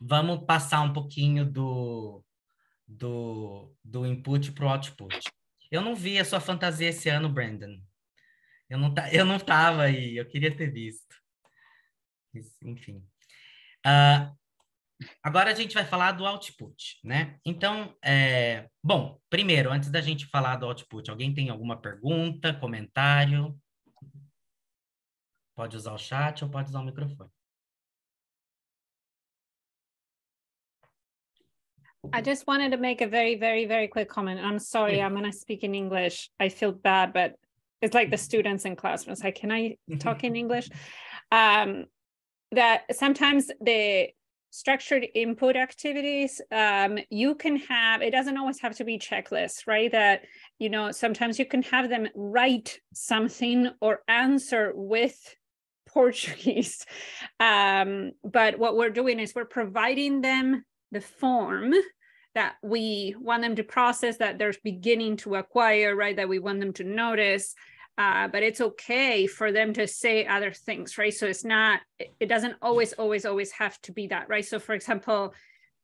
S2: vamos passar um pouquinho do, do, do input para o output. Eu não vi a sua fantasia esse ano, Brandon. Eu não, tá, eu não tava aí, eu queria ter visto. Enfim. Uh, Agora a gente vai falar do output, né? Então, é... bom, primeiro, antes da gente falar do output, alguém tem alguma pergunta, comentário? Pode usar o chat ou pode
S4: usar o microfone.
S1: I just wanted to make a very, very, very quick comment. I'm sorry, I'm going to speak in English. I feel bad, but it's like the students in classrooms. Like, can I talk in English? Um, that sometimes the structured input activities um, you can have it doesn't always have to be checklists right that you know sometimes you can have them write something or answer with portuguese um, but what we're doing is we're providing them the form that we want them to process that they're beginning to acquire right that we want them to notice uh, but it's okay for them to say other things right so it's not it doesn't always always always have to be that right so for example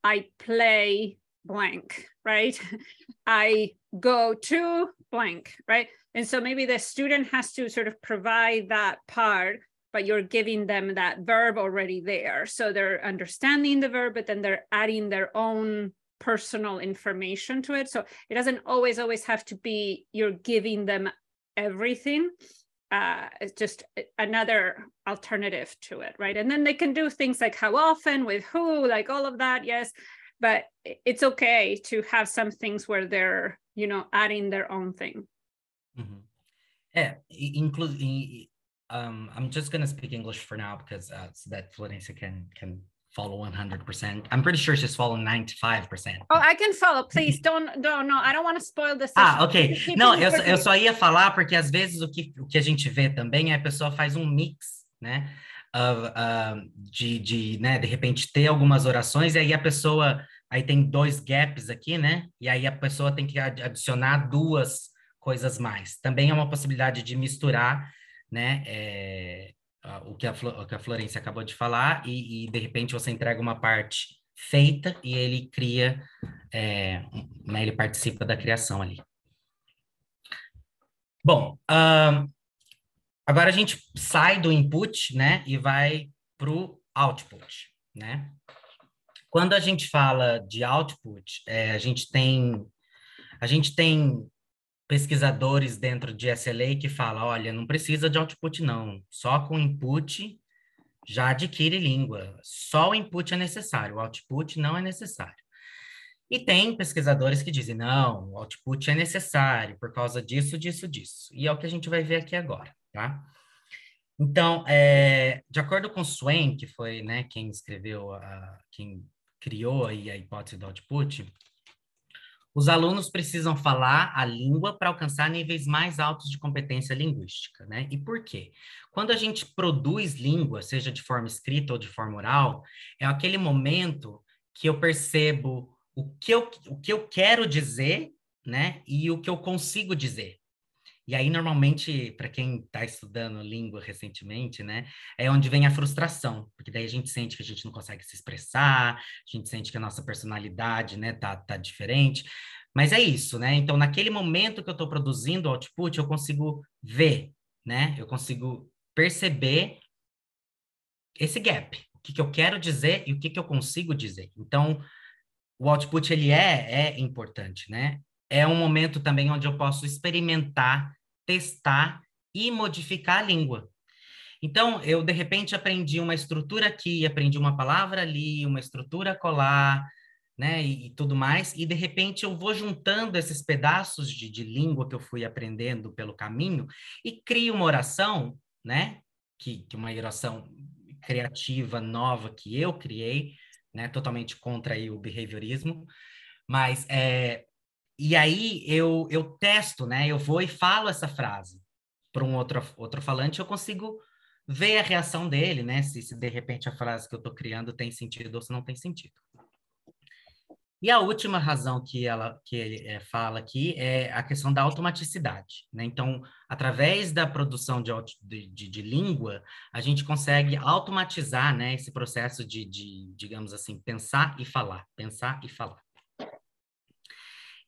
S1: i play blank right i go to blank right and so maybe the student has to sort of provide that part but you're giving them that verb already there so they're understanding the verb but then they're adding their own personal information to it. So it doesn't always, always have to be you're giving them everything uh, it's just another alternative to it, right? And then they can do things like how often, with who, like all of that, yes. But it's okay to have some things where they're, you know, adding their own thing.
S2: Mm-hmm. Yeah, Um, I'm just gonna speak English for now because uh, so that fluency can can follow 100%. I'm pretty sure she's following 95%.
S1: Oh, I can follow. Please don't, don't, no, I don't want to spoil this. Ah, ok. Não, eu, eu só ia
S2: falar porque às vezes o que, o que a gente vê também é a pessoa faz um mix, né? Of, uh, de, de, né, de repente ter algumas orações e aí a pessoa, aí tem dois gaps aqui, né? E aí a pessoa tem que adicionar duas coisas mais. Também é uma possibilidade de misturar, né? É, ah, o que a, o que a Florência acabou de falar, e, e, de repente você entrega uma parte feita e ele cria, é, né, ele participa da criação ali. Bom, uh, agora a gente sai do input, né, e vai para o output, né? Quando a gente fala de output, é, a gente tem a gente tem pesquisadores dentro de SLA que falam, olha, não precisa de output não, só com input já adquire língua, só o input é necessário, o output não é necessário. E tem pesquisadores que dizem, não, o output é necessário por causa disso, disso, disso. E é o que a gente vai ver aqui agora, tá? Então, é, de acordo com Swain, que foi né, quem escreveu, a, quem criou aí a hipótese do output, os alunos precisam falar a língua para alcançar níveis mais altos de competência linguística, né? E por quê? Quando a gente produz língua, seja de forma escrita ou de forma oral, é aquele momento que eu percebo o que eu, o que eu quero dizer, né? E o que eu consigo dizer. E aí, normalmente, para quem está estudando língua recentemente, né, é onde vem a frustração, porque daí a gente sente que a gente não consegue se expressar, a gente sente que a nossa personalidade, né, tá, tá diferente. Mas é isso, né? Então, naquele momento que eu estou produzindo o output, eu consigo ver, né? Eu consigo perceber esse gap, o que, que eu quero dizer e o que, que eu consigo dizer. Então, o output ele é, é importante, né? É um momento também onde eu posso experimentar testar e modificar a língua. Então, eu de repente aprendi uma estrutura aqui, aprendi uma palavra ali, uma estrutura colar, né, e, e, tudo mais, e de repente eu vou juntando esses pedaços de, de língua que eu fui aprendendo pelo caminho e crio uma oração, né, que, que é uma oração criativa nova que eu criei, né, totalmente contra aí o behaviorismo, mas é, e aí eu, eu testo, né? Eu vou e falo essa frase para um outro, outro falante, eu consigo ver a reação dele, né? Se, se de repente a frase que eu estou criando tem sentido ou se não tem sentido. E a última razão que ela que ele é, fala aqui é a questão da automaticidade. Né? Então, através da produção de, de, de, língua, a gente consegue automatizar né, esse processo de, de, digamos assim, pensar e falar, pensar e falar.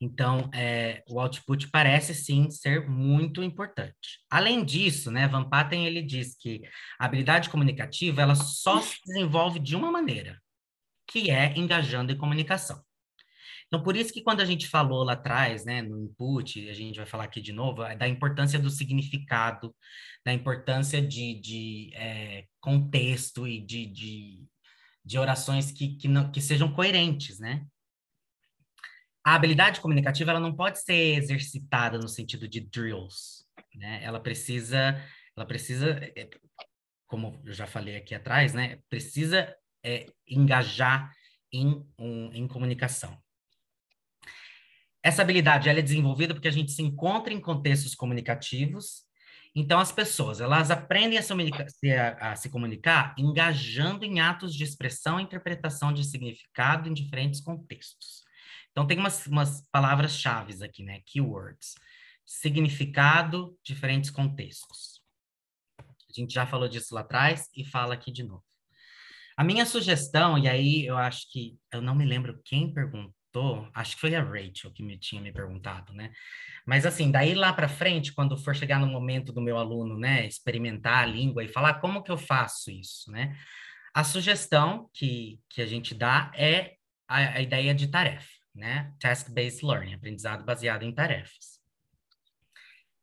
S2: Então, é, o output parece sim ser muito importante. Além disso, né, Van Patten ele diz que a habilidade comunicativa ela só se desenvolve de uma maneira, que é engajando em comunicação. Então, por isso que quando a gente falou lá atrás, né, no input, a gente vai falar aqui de novo, é da importância do significado, da importância de, de é, contexto e de, de, de orações que, que, não, que sejam coerentes, né? a habilidade comunicativa ela não pode ser exercitada no sentido de drills, né? Ela precisa, ela precisa, é, como eu já falei aqui atrás, né? Precisa é, engajar em, um, em comunicação. Essa habilidade ela é desenvolvida porque a gente se encontra em contextos comunicativos. Então as pessoas elas aprendem a se, a, a se comunicar engajando em atos de expressão e interpretação de significado em diferentes contextos. Então, tem umas, umas palavras-chave aqui, né? Keywords. Significado, diferentes contextos. A gente já falou disso lá atrás e fala aqui de novo. A minha sugestão, e aí eu acho que eu não me lembro quem perguntou, acho que foi a Rachel que me tinha me perguntado, né? Mas assim, daí lá para frente, quando for chegar no momento do meu aluno, né, experimentar a língua e falar como que eu faço isso, né? A sugestão que, que a gente dá é a, a ideia de tarefa né? Task-based learning, aprendizado baseado em tarefas.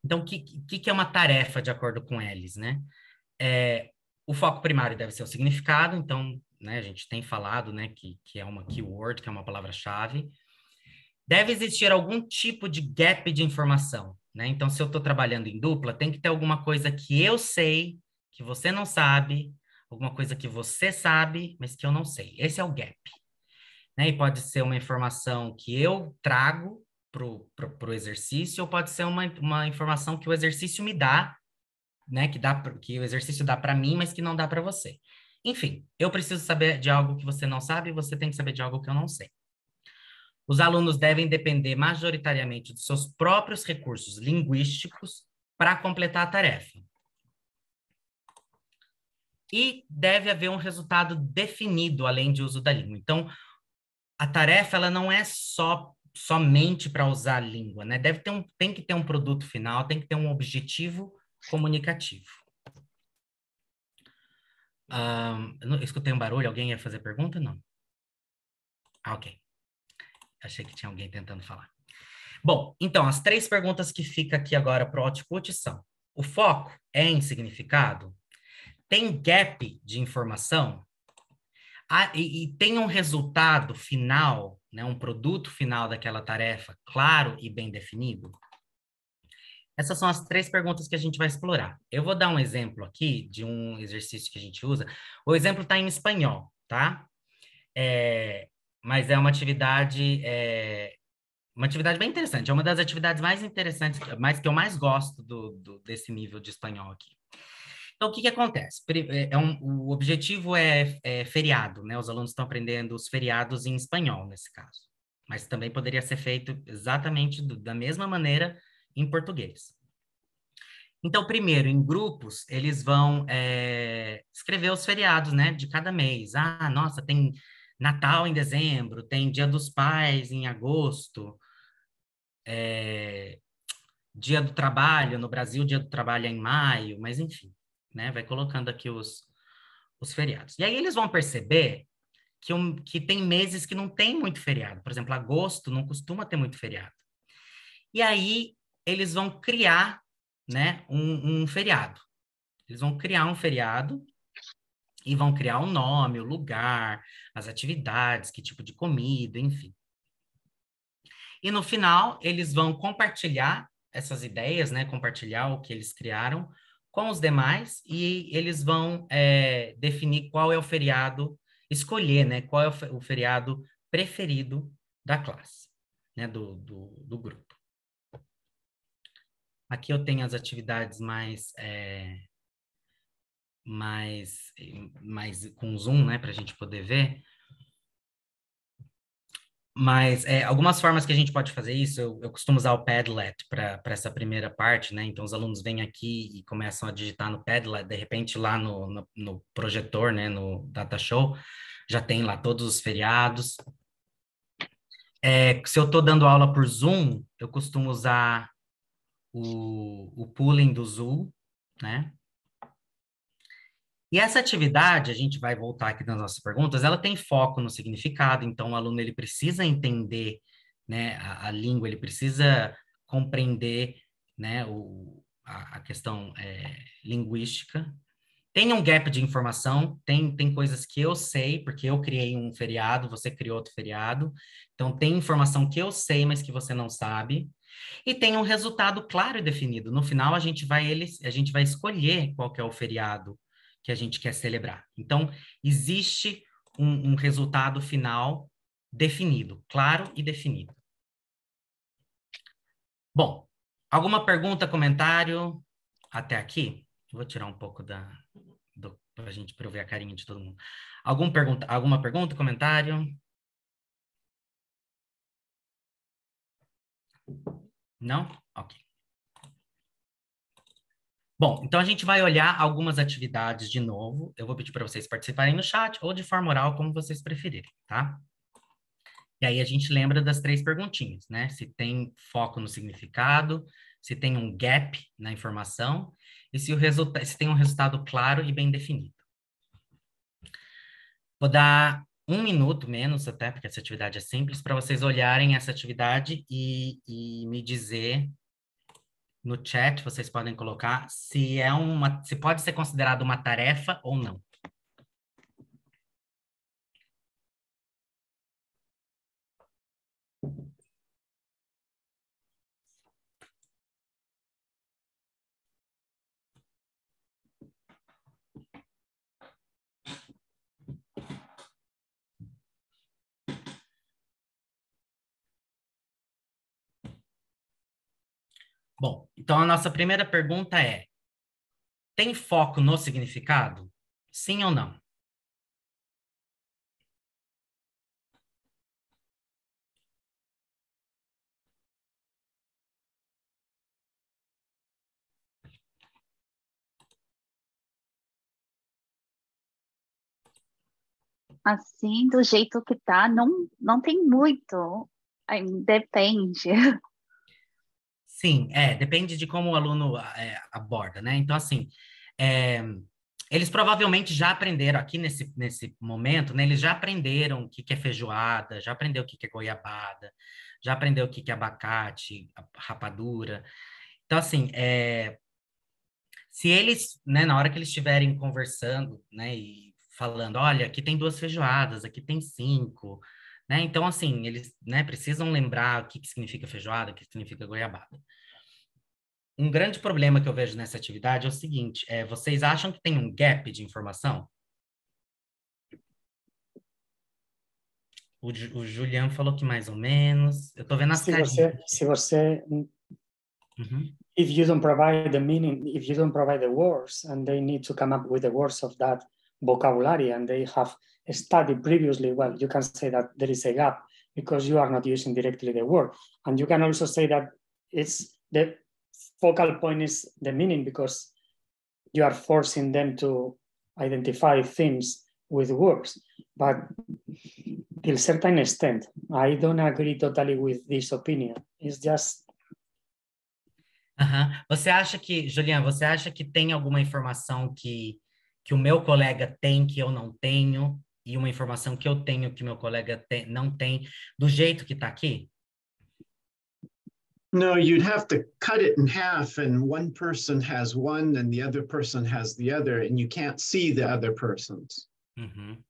S2: Então, o que, que, é uma tarefa de acordo com eles, né? É, o foco primário deve ser o significado, então, né, a gente tem falado, né, que, que é uma keyword, que é uma palavra-chave. Deve existir algum tipo de gap de informação, né? Então, se eu estou trabalhando em dupla, tem que ter alguma coisa que eu sei, que você não sabe, alguma coisa que você sabe, mas que eu não sei. Esse é o gap né? E pode ser uma informação que eu trago para o exercício, ou pode ser uma, uma informação que o exercício me dá, né? Que, dá, que o exercício dá para mim, mas que não dá para você. Enfim, eu preciso saber de algo que você não sabe, você tem que saber de algo que eu não sei. Os alunos devem depender majoritariamente dos seus próprios recursos linguísticos para completar a tarefa. E deve haver um resultado definido além de uso da língua. Então, a tarefa ela não é só somente para usar a língua, né? Deve ter um, tem que ter um produto final, tem que ter um objetivo comunicativo. Um, escutei um barulho, alguém ia fazer pergunta? Não. Ah, ok. Achei que tinha alguém tentando falar. Bom, então, as três perguntas que fica aqui agora para o output são: o foco é em significado? Tem gap de informação? e, e um resultado final, né, um produto final daquela tarefa claro e bem definido? Essas são as três perguntas que a gente vai explorar. Eu vou dar um exemplo aqui de um exercício que a gente usa. O exemplo está em espanhol, tá? É, mas é uma atividade, é, uma atividade bem interessante. É uma das atividades mais interessantes, mais que eu mais gosto do, do desse nível de espanhol aqui. Então, o que, que acontece? É, é um, o objetivo é, é, feriado, né? Os alunos estão aprendendo os feriados em espanhol, nesse caso. Mas também poderia ser feito exatamente do, da mesma maneira em português. Então, primeiro, em grupos, eles vão é, escrever os feriados, né? De cada mês. Ah, nossa, tem Natal em dezembro, tem Dia dos Pais em agosto, é, Dia do Trabalho, no Brasil, Dia do Trabalho é em maio, mas enfim né? Vai colocando aqui os, os feriados. E aí eles vão perceber que, um, que tem meses que não tem muito feriado. Por exemplo, agosto não costuma ter muito feriado. E aí eles vão criar né, um, um feriado. Eles vão criar um feriado e vão criar o um nome, o um lugar, as atividades, que tipo de comida, enfim. E no final, eles vão compartilhar essas ideias, né? Compartilhar o que eles criaram com os demais e eles vão é, definir qual é o feriado, escolher né, qual é o feriado preferido da classe, né, do, do, do grupo. Aqui eu tenho as atividades mais, é, mais, mais com zoom, né, para a gente poder ver. Mas é, algumas formas que a gente pode fazer isso, eu, eu costumo usar o Padlet para essa primeira parte, né? Então, os alunos vêm aqui e começam a digitar no Padlet, de repente lá no, no, no projetor, né, no Data Show, já tem lá todos os feriados. É, se eu estou dando aula por Zoom, eu costumo usar o, o pooling do Zoom, né? E essa atividade, a gente vai voltar aqui nas nossas perguntas, ela tem foco no significado, então o aluno ele precisa entender né, a, a língua, ele precisa compreender né, o, a, a questão é, linguística. Tem um gap de informação, tem, tem coisas que eu sei, porque eu criei um feriado, você criou outro feriado. Então, tem informação que eu sei, mas que você não sabe. E tem um resultado claro e definido. No final, a gente vai, ele, a gente vai escolher qual é o feriado que a gente quer celebrar. Então, existe um, um resultado final definido, claro e definido. Bom, alguma pergunta, comentário até aqui? Vou tirar um pouco da para a gente para eu ver a carinha de todo mundo. Algum pergunta, alguma pergunta, comentário? Não? Ok. Bom, então a gente vai olhar algumas atividades de novo. Eu vou pedir para vocês participarem no chat ou de forma oral, como vocês preferirem, tá? E aí a gente lembra das três perguntinhas, né? Se tem foco no significado, se tem um gap na informação e se, o resulta se tem um resultado claro e bem definido. Vou dar um minuto menos até, porque essa atividade é simples, para vocês olharem essa atividade e, e me dizer no chat vocês podem colocar se é uma, se pode ser considerado uma tarefa ou não.
S4: Então, a nossa primeira pergunta é: tem foco no significado? Sim ou não? Assim, do jeito que tá, não, não tem muito.
S5: Depende.
S2: Sim, é, depende de como o aluno é, aborda, né? Então, assim, é, eles provavelmente já aprenderam aqui nesse, nesse momento, né? Eles já aprenderam o que, que é feijoada, já aprenderam o que, que é goiabada, já aprenderam o que, que é abacate, rapadura. Então, assim, é, se eles, né, na hora que eles estiverem conversando, né, e falando, olha, aqui tem duas feijoadas, aqui tem cinco, né? Então, assim, eles né, precisam lembrar o que, que significa feijoada, o que significa goiabada. Um grande problema que eu vejo nessa atividade é o seguinte: é, vocês acham que tem um gap de informação? O, o Julian falou que mais ou menos. Eu estou vendo as se Você, se você Uhum. If you don't provide the meaning, if you don't provide the words, and they need to come up with the words of that vocabulary, and they have studied previously, well, you can say that there is a gap because you are not using directly the word. And you can also say that it's the focal point is the meaning because you are forcing them to identify themes with words. But to a certain extent, I don't agree totally with this opinion. It's just Uhum. Você acha que, Juliana, você acha que tem alguma informação que, que o meu colega tem que eu não tenho? e uma informação que eu tenho que meu colega tem, não tem do jeito que está aqui?
S1: No, you'd have to cut it in half, and one person has one, and the other person has the other, and you can't see the other person's.
S2: Uhum.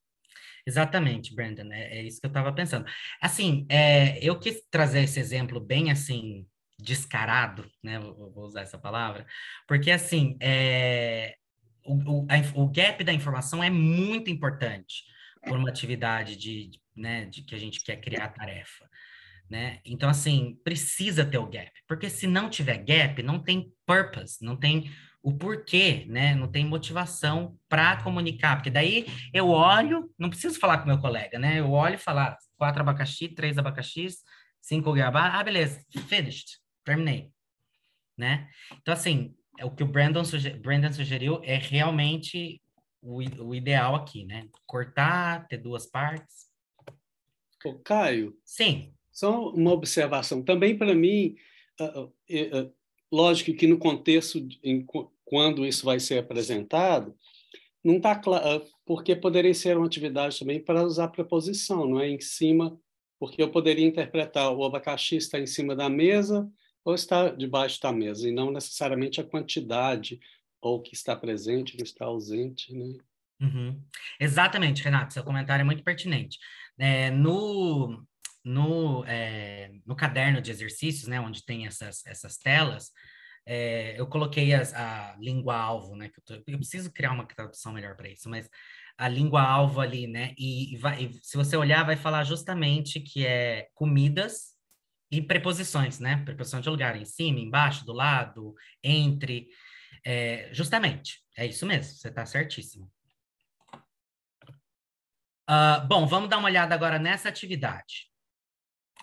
S2: Exatamente, Brandon, é, é, isso que eu estava pensando. Assim, é, eu quis trazer esse exemplo bem assim, descarado, né? Vou, vou usar essa palavra, porque assim, é, o, o, a, o gap da informação é muito importante por uma atividade de, né, de que a gente quer criar a tarefa. Né? Então, assim, precisa ter o gap, porque se não tiver gap, não tem purpose, não tem o porquê, né? Não tem motivação para comunicar, porque daí eu olho, não preciso falar com meu colega, né? Eu olho e falar ah, quatro abacaxi, três abacaxis, cinco goiabá, ah, beleza, finished, terminei, né? Então, assim, é o que o Brandon, suge Brandon sugeriu é realmente o, o ideal aqui, né? Cortar, ter duas partes. Ô, Caio. Sim.
S6: Só uma observação. Também para mim, ah, ah, ah, lógico que no contexto em, quando isso vai ser apresentado, não está claro, porque poderia ser uma atividade também para usar preposição, não é? Em cima, porque eu poderia interpretar o abacaxi está em cima da mesa ou está debaixo da mesa, e não necessariamente a quantidade ou que está presente, que está ausente, né?
S2: Uhum. Exatamente, Renato, seu comentário é muito pertinente. É, no, no, é, no caderno de exercícios, né, onde tem essas, essas telas, é, eu coloquei as, a língua-alvo, né, que eu, tô, eu, preciso criar uma tradução melhor para isso, mas a língua-alvo ali, né, e, e, vai, e se você olhar, vai falar justamente que é comidas e preposições, né, preposição de lugar, em cima, embaixo, do lado, entre... É, justamente, é isso mesmo, você está certíssimo. Uh, bom, vamos dar uma olhada agora nessa atividade.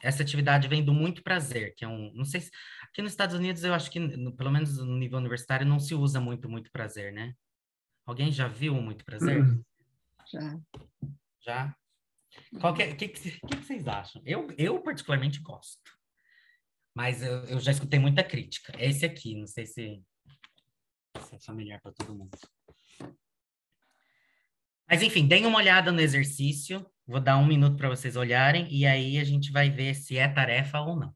S2: Essa atividade vem do muito prazer, que é um, não sei, se, aqui nos Estados Unidos eu acho que, no, pelo menos no nível universitário, não se usa muito muito prazer, né? Alguém já viu muito prazer? Hum. Já. Já? O que, é, que, que, vocês acham? Eu, eu particularmente gosto, mas eu, eu já escutei muita crítica. É esse aqui, não sei se é familiar para todo mundo. Mas enfim, deem uma olhada no exercício. Vou dar um minuto para vocês olharem e aí a gente vai ver se é tarefa ou não.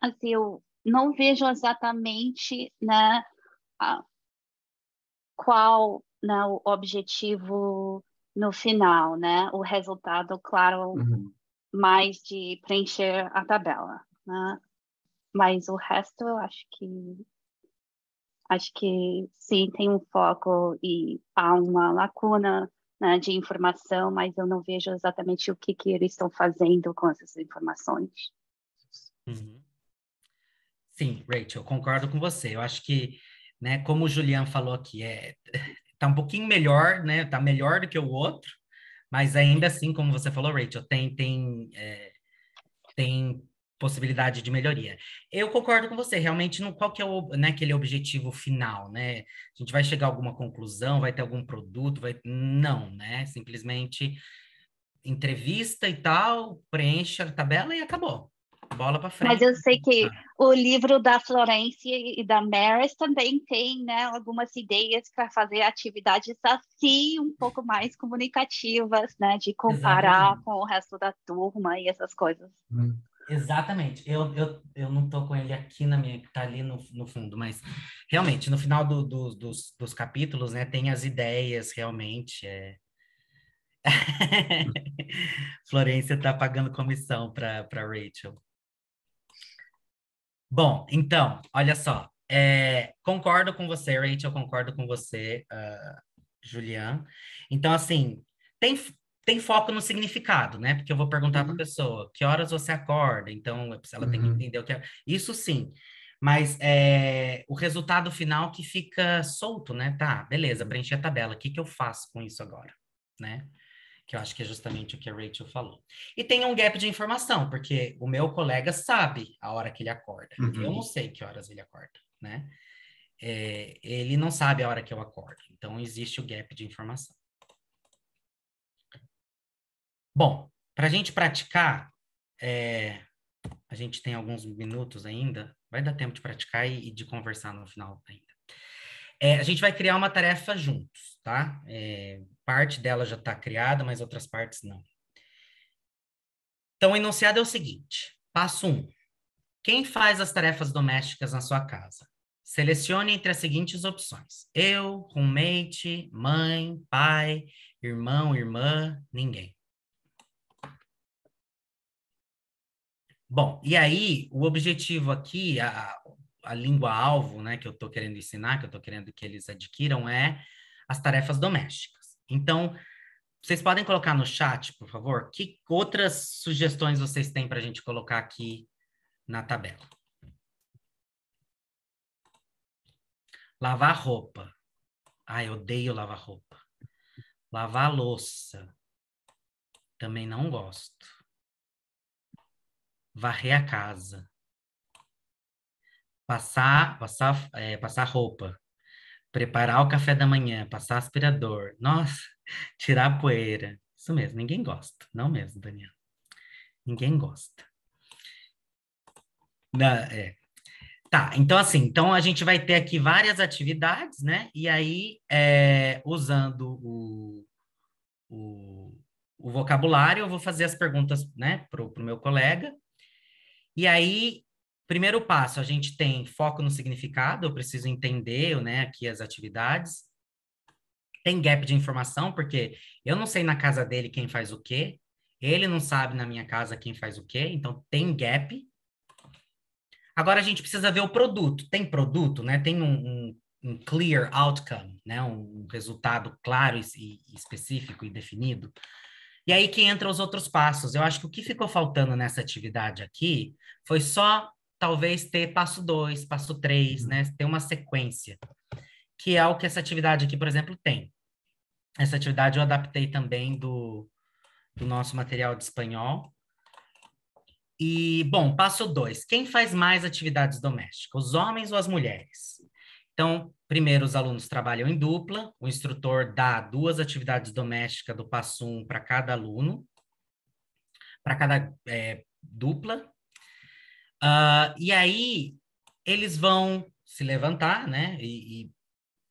S4: assim, eu não vejo exatamente né, a, qual né, o
S5: objetivo no final, né? O resultado, claro, uhum. mais de preencher a tabela, né? Mas o resto, eu acho que acho que sim, tem um foco e há uma lacuna né, de informação, mas eu não vejo exatamente o que, que eles estão fazendo com essas informações. Uhum.
S2: Sim, Rachel, concordo com você. Eu acho que, né, como o Julian falou aqui, é, tá um pouquinho melhor, né? Tá melhor do que o outro, mas ainda assim, como você falou, Rachel, tem, tem, é, tem possibilidade de melhoria. Eu concordo com você, realmente não qual que é o, né, aquele objetivo final, né? A gente vai chegar a alguma conclusão, vai ter algum produto, vai não, né? Simplesmente entrevista e tal, preenche a tabela e acabou. Bola para frente. Mas eu
S5: sei que ah. o livro da Florência e da Maris também tem né, algumas ideias para fazer atividades assim, um pouco mais comunicativas, né? De comparar Exatamente. com o resto da turma e essas coisas. Hum.
S2: Exatamente. Eu, eu, eu não estou com ele aqui na minha, está ali no, no fundo, mas realmente, no final do, do, dos, dos capítulos, né, tem as ideias realmente. É... Florência está pagando comissão para Rachel. Bom, então, olha só. É, concordo com você, Rachel, concordo com você, uh, Julian. Então, assim, tem, tem foco no significado, né? Porque eu vou perguntar uhum. para a pessoa que horas você acorda, então ela uhum. tem que uhum. entender o que é. Isso sim. Mas é, o resultado final que fica solto, né? Tá, beleza, uhum. preenchi a tabela. O que, que eu faço com isso agora, né? que eu acho que é justamente o que a Rachel falou. E tem um gap de informação, porque o meu colega sabe a hora que ele acorda. Uhum. Eu não sei que horas ele acorda, né? É, ele não sabe a hora que eu acordo. Então, existe o gap de informação. Bom, para a gente praticar, é, a gente tem alguns minutos ainda. Vai dar tempo de praticar e, e de conversar no final ainda. É, a gente vai criar uma tarefa juntos, tá? É, Parte dela já está criada, mas outras partes não. Então, o enunciado é o seguinte: passo 1. Um, quem faz as tarefas domésticas na sua casa? Selecione entre as seguintes opções: eu, roommate, mãe, pai, irmão, irmã, ninguém. Bom, e aí o objetivo aqui, a, a língua-alvo, né, que eu estou querendo ensinar, que eu estou querendo que eles adquiram, é as tarefas domésticas. Então, vocês podem colocar no chat, por favor, que outras sugestões vocês têm para a gente colocar aqui na tabela? Lavar roupa. Ai, odeio lavar roupa. Lavar louça. Também não gosto. Varrer a casa. Passar, passar, é, passar roupa preparar o café da manhã, passar aspirador, nossa, tirar a poeira. Isso mesmo, ninguém gosta, não mesmo, Daniel. Ninguém gosta. é. Tá, então assim, então a gente vai ter aqui várias atividades, né? E aí, é, usando o, o, o, vocabulário, eu vou fazer as perguntas, né, para o meu colega. E aí, Primeiro passo, a gente tem foco no significado, eu preciso entender né, aqui as atividades. Tem gap de informação, porque eu não sei na casa dele quem faz o quê, ele não sabe na minha casa quem faz o quê, então tem gap. Agora a gente precisa ver o produto. Tem produto, né? Tem um, um, um clear outcome, né? Um, um resultado claro e, e específico e definido. E aí que entra os outros passos. Eu acho que o que ficou faltando nessa atividade aqui foi só talvez ter passo 2, passo 3, uhum. né? Ter uma sequência, que é o que essa atividade aqui, por exemplo, tem. Essa atividade eu adaptei também do, do nosso material de espanhol. E, bom, passo 2. Quem faz mais atividades domésticas, os homens ou as mulheres? Então, primeiro os alunos trabalham em dupla, o instrutor dá duas atividades domésticas do passo 1 um para cada aluno, para cada é, dupla, Uh, e aí eles vão se levantar, né? E, e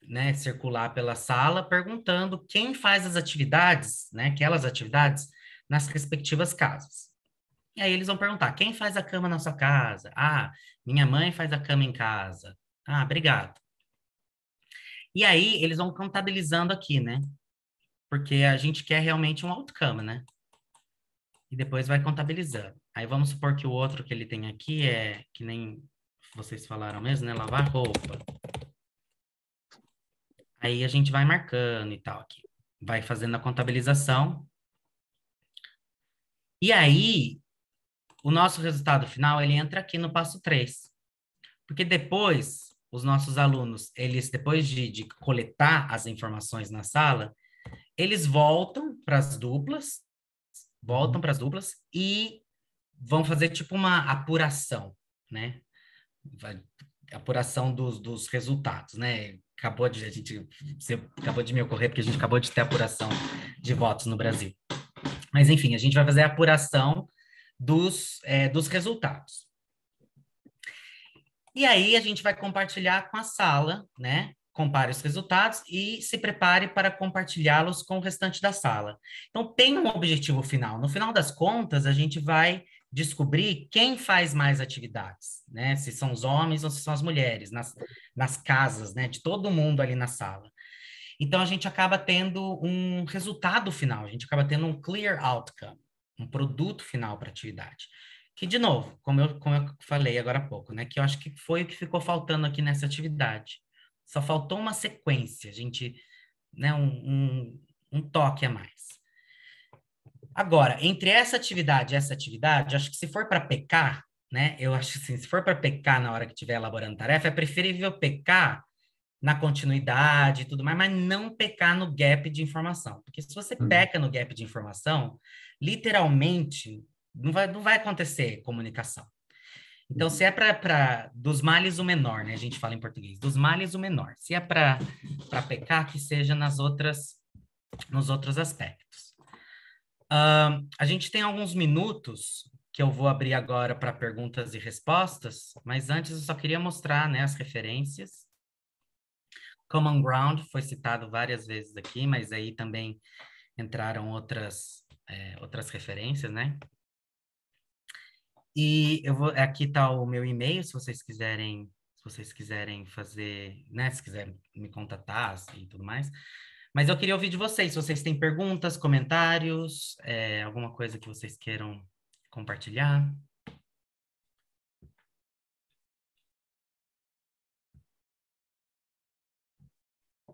S2: né, circular pela sala perguntando quem faz as atividades, né? Aquelas atividades nas respectivas casas. E aí eles vão perguntar: quem faz a cama na sua casa? Ah, minha mãe faz a cama em casa. Ah, obrigado. E aí eles vão contabilizando aqui, né? Porque a gente quer realmente um autocama, né? E depois vai contabilizando. Aí vamos supor que o outro que ele tem aqui é, que nem vocês falaram mesmo, né? Lavar roupa. Aí a gente vai marcando e tal aqui. Vai fazendo a contabilização. E aí, o nosso resultado final, ele entra aqui no passo 3. Porque depois, os nossos alunos, eles depois de, de coletar as informações na sala, eles voltam para as duplas, voltam para as duplas e vão fazer tipo uma apuração, né? Apuração dos, dos resultados, né? Acabou de a gente acabou de me ocorrer porque a gente acabou de ter apuração de votos no Brasil. Mas enfim, a gente vai fazer a apuração dos, é, dos resultados. E aí a gente vai compartilhar com a sala, né? Compare os resultados e se prepare para compartilhá-los com o restante da sala. Então, tem um objetivo final. No final das contas, a gente vai descobrir quem faz mais atividades, né? Se são os homens ou se são as mulheres, nas, nas casas, né? De todo mundo ali na sala. Então, a gente acaba tendo um resultado final, a gente acaba tendo um clear outcome, um produto final para a atividade. Que, de novo, como eu, como eu falei agora há pouco, né? Que eu acho que foi o que ficou faltando aqui nessa atividade. Só faltou uma sequência, a gente, né? um, um, um toque a mais. Agora, entre essa atividade e essa atividade, acho que se for para pecar, né? Eu acho assim, se for para pecar na hora que estiver elaborando tarefa, é preferível pecar na continuidade e tudo mais, mas não pecar no gap de informação. Porque se você uhum. peca no gap de informação, literalmente não vai, não vai acontecer comunicação. Então, se é para dos males o menor, né? A gente fala em português, dos males o menor. Se é para pecar, que seja nas outras nos outros aspectos a gente tem alguns minutos que eu vou abrir agora para perguntas e respostas, mas antes eu só queria mostrar né, as referências. Common Ground foi citado várias vezes aqui, mas aí também entraram outras, é, outras referências, né? E eu vou, aqui está o meu e-mail, se vocês quiserem, se vocês quiserem fazer, né? Se quiserem me contatar e assim, tudo mais. Mas eu queria ouvir de vocês, se vocês têm perguntas, comentários, é, alguma coisa que vocês queiram compartilhar.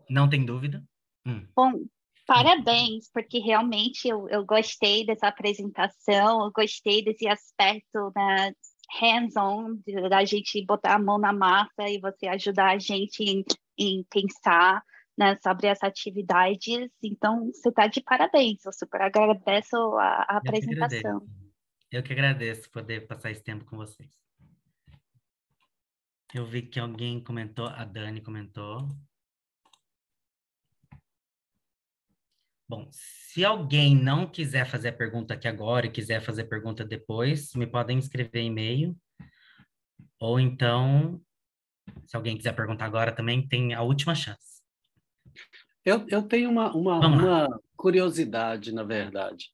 S2: Não tem dúvida? Hum.
S4: Bom, hum.
S5: parabéns, porque realmente eu, eu gostei dessa apresentação, eu gostei desse aspecto da né, hands-on, da gente botar a mão na massa e você ajudar a gente em, em pensar né, sobre as atividades. Então, você está de parabéns, eu super agradeço a, a eu apresentação.
S2: Que eu que agradeço poder passar esse tempo com vocês. Eu vi que alguém comentou, a Dani comentou. Bom, se alguém não quiser fazer a pergunta aqui agora e quiser fazer pergunta depois, me podem escrever e-mail. Ou então, se alguém quiser perguntar agora também, tem a última chance.
S6: Eu, eu tenho uma, uma, uma curiosidade, na verdade.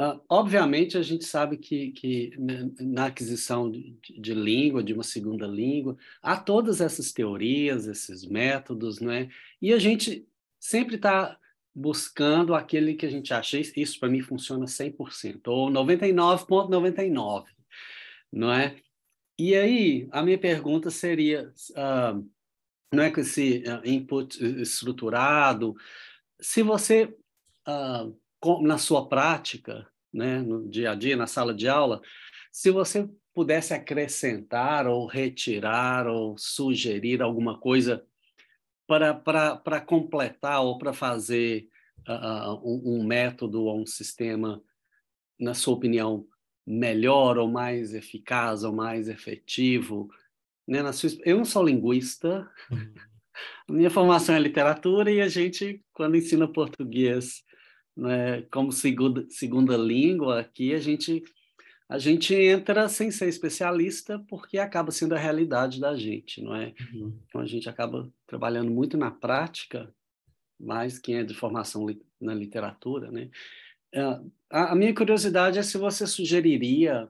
S6: Uh, obviamente, a gente sabe que, que na aquisição de, de, língua, de uma segunda língua, há todas essas teorias, esses métodos, né? e a gente sempre está buscando aquele que a gente acha, isso para mim funciona 100%, ou 99,99, .99, não é? E aí, a minha pergunta seria: uh, não é com esse eh, input eh, estruturado. Se você, ah, na sua prática, né, no dia a dia, na sala de aula, se você pudesse acrescentar ou retirar ou sugerir alguma coisa para completar ou para fazer uh, um, um, método ou um sistema, na sua opinião, melhor ou mais eficaz ou mais efetivo, né? Eu não sou linguista, uhum. minha formação é literatura e a gente, quando ensina português né, como segunda, segunda língua aqui, a gente, a gente entra sem ser especialista porque acaba sendo a realidade da gente, não é? Uhum. Então a gente acaba trabalhando muito na prática, mais quem é de formação li, na literatura, né? Uh, a, a minha curiosidade é se você sugeriria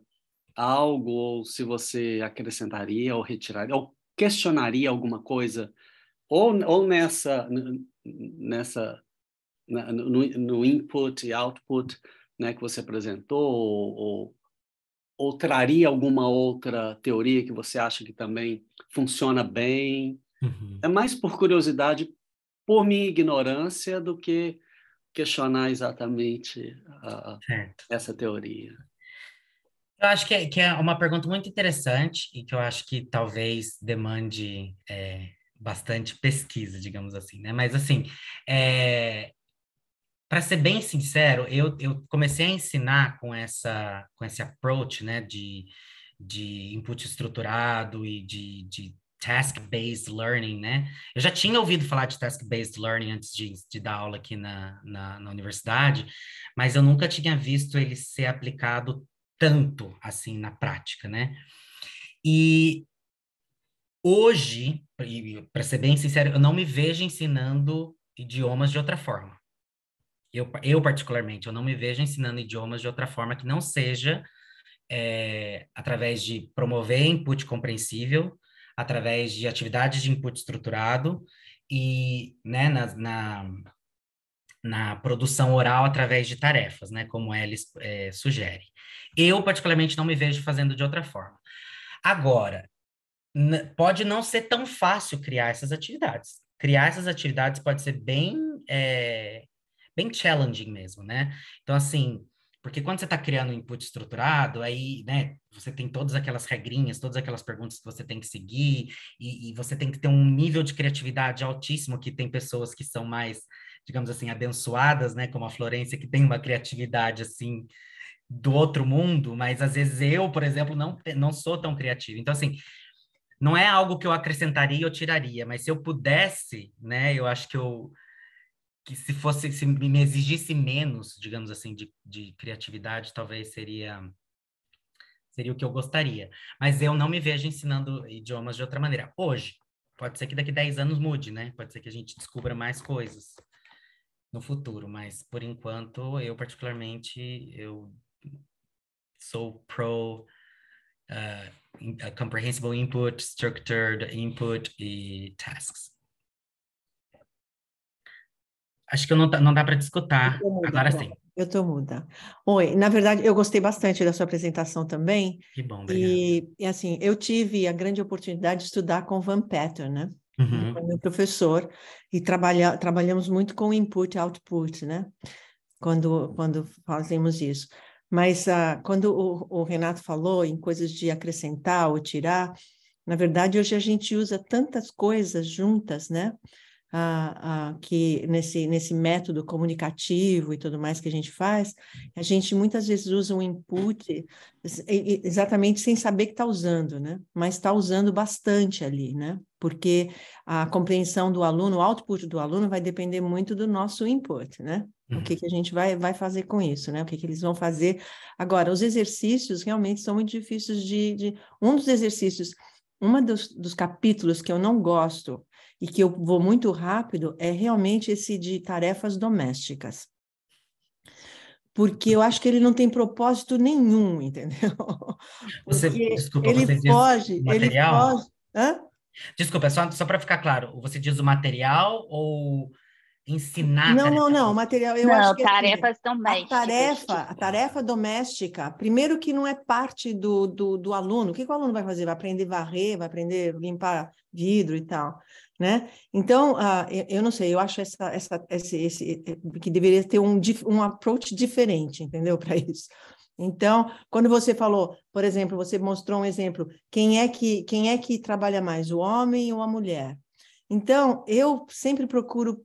S6: algo, ou se você acrescentaria ou retiraria, ou questionaria alguma coisa, ou, ou nessa, nessa no, no input e output né, que você apresentou, ou, ou, ou traria alguma outra teoria que você acha que também funciona bem. Uhum. É mais por curiosidade, por minha ignorância, do que questionar exatamente essa teoria.
S2: Eu acho que é, que é uma pergunta muito interessante e que eu acho que talvez demande é, bastante pesquisa, digamos assim, né? Mas, assim, é, para ser bem sincero, eu, eu comecei a ensinar com, essa, com esse approach, né, de, de input estruturado e de, de task-based learning, né? Eu já tinha ouvido falar de task-based learning antes de, de, dar aula aqui na, na, na, universidade, mas eu nunca tinha visto ele ser aplicado tanto assim na prática, né? E hoje, para ser bem sincero, eu não me vejo ensinando idiomas de outra forma. Eu, eu, particularmente, eu não me vejo ensinando idiomas de outra forma que não seja é, através de promover input compreensível, através de atividades de input estruturado e né, na, na, na produção oral através de tarefas, né, como eles é, sugere. Eu, particularmente, não me vejo fazendo de outra forma. Agora, pode não ser tão fácil criar essas atividades. Criar essas atividades pode ser bem, é, bem challenging mesmo, né? Então, assim, porque quando você está criando um input estruturado, aí, né, você tem todas aquelas regrinhas, todas aquelas perguntas que você tem que seguir, e, e você tem que ter um nível de criatividade altíssimo, que tem pessoas que são mais, digamos assim, abençoadas, né, como a Florência, que tem uma criatividade, assim, do outro mundo, mas às vezes eu, por exemplo, não, não sou tão criativo. Então, assim, não é algo que eu acrescentaria ou tiraria, mas se eu pudesse, né, eu acho que eu que se fosse se me exigisse menos, digamos assim, de, de criatividade, talvez seria seria o que eu gostaria. Mas eu não me vejo ensinando idiomas de outra maneira hoje. Pode ser que daqui 10 anos mude, né? Pode ser que a gente descubra mais coisas no futuro, mas por enquanto eu particularmente eu so pro uh, comprehensible input, structured input e tasks. Acho que não, tá, não dá para discutir, muda, agora tá. sim.
S7: Eu estou muda. Oi, na verdade, eu gostei bastante da sua apresentação também. Que bom, obrigado. E, e assim, eu tive a grande oportunidade de estudar com Van Patten, né? Uhum. Com é meu professor, e trabalha, trabalhamos muito com input e output, né? Quando, quando fazemos isso. Mas ah, quando o, o, Renato falou em coisas de acrescentar ou tirar, na verdade, hoje a gente usa tantas coisas juntas, né? que nesse, nesse método comunicativo e tudo mais que a gente faz, a gente muitas vezes usa um input exatamente sem saber que está usando, né? Mas está usando bastante ali, né? Porque a compreensão do aluno, o output do aluno vai depender muito do nosso input, né? O que, uhum. que a gente vai, vai fazer com isso, né? O que, que eles vão fazer. Agora, os exercícios realmente são muito difíceis de. de... Um dos exercícios, uma dos, dos capítulos que eu não gosto e que eu vou muito rápido é realmente esse de tarefas domésticas. Porque eu acho que ele não tem propósito nenhum, entendeu?
S2: Você, desculpa, ele você foge, material? ele foge. Hã? Desculpa, só, só para ficar claro, você diz o material ou ensinar. Não, não,
S7: não, o material. Eu não, acho que é assim, tarefas assim, domésticas. Tipo a tarefa, a tarefa doméstica, primeiro que não é parte do, do, do, aluno. O que, o aluno vai fazer? Vai aprender varrer, vai aprender limpar vidro e tal. Né? Então, uh, ah, eu, eu, não sei, eu acho essa, essa, esse, esse, que deveria ter um, um approach diferente, entendeu? Para isso. Então, quando você falou, por exemplo, você mostrou um exemplo, quem é que quem é que trabalha mais, o homem ou a mulher? Então, eu sempre procuro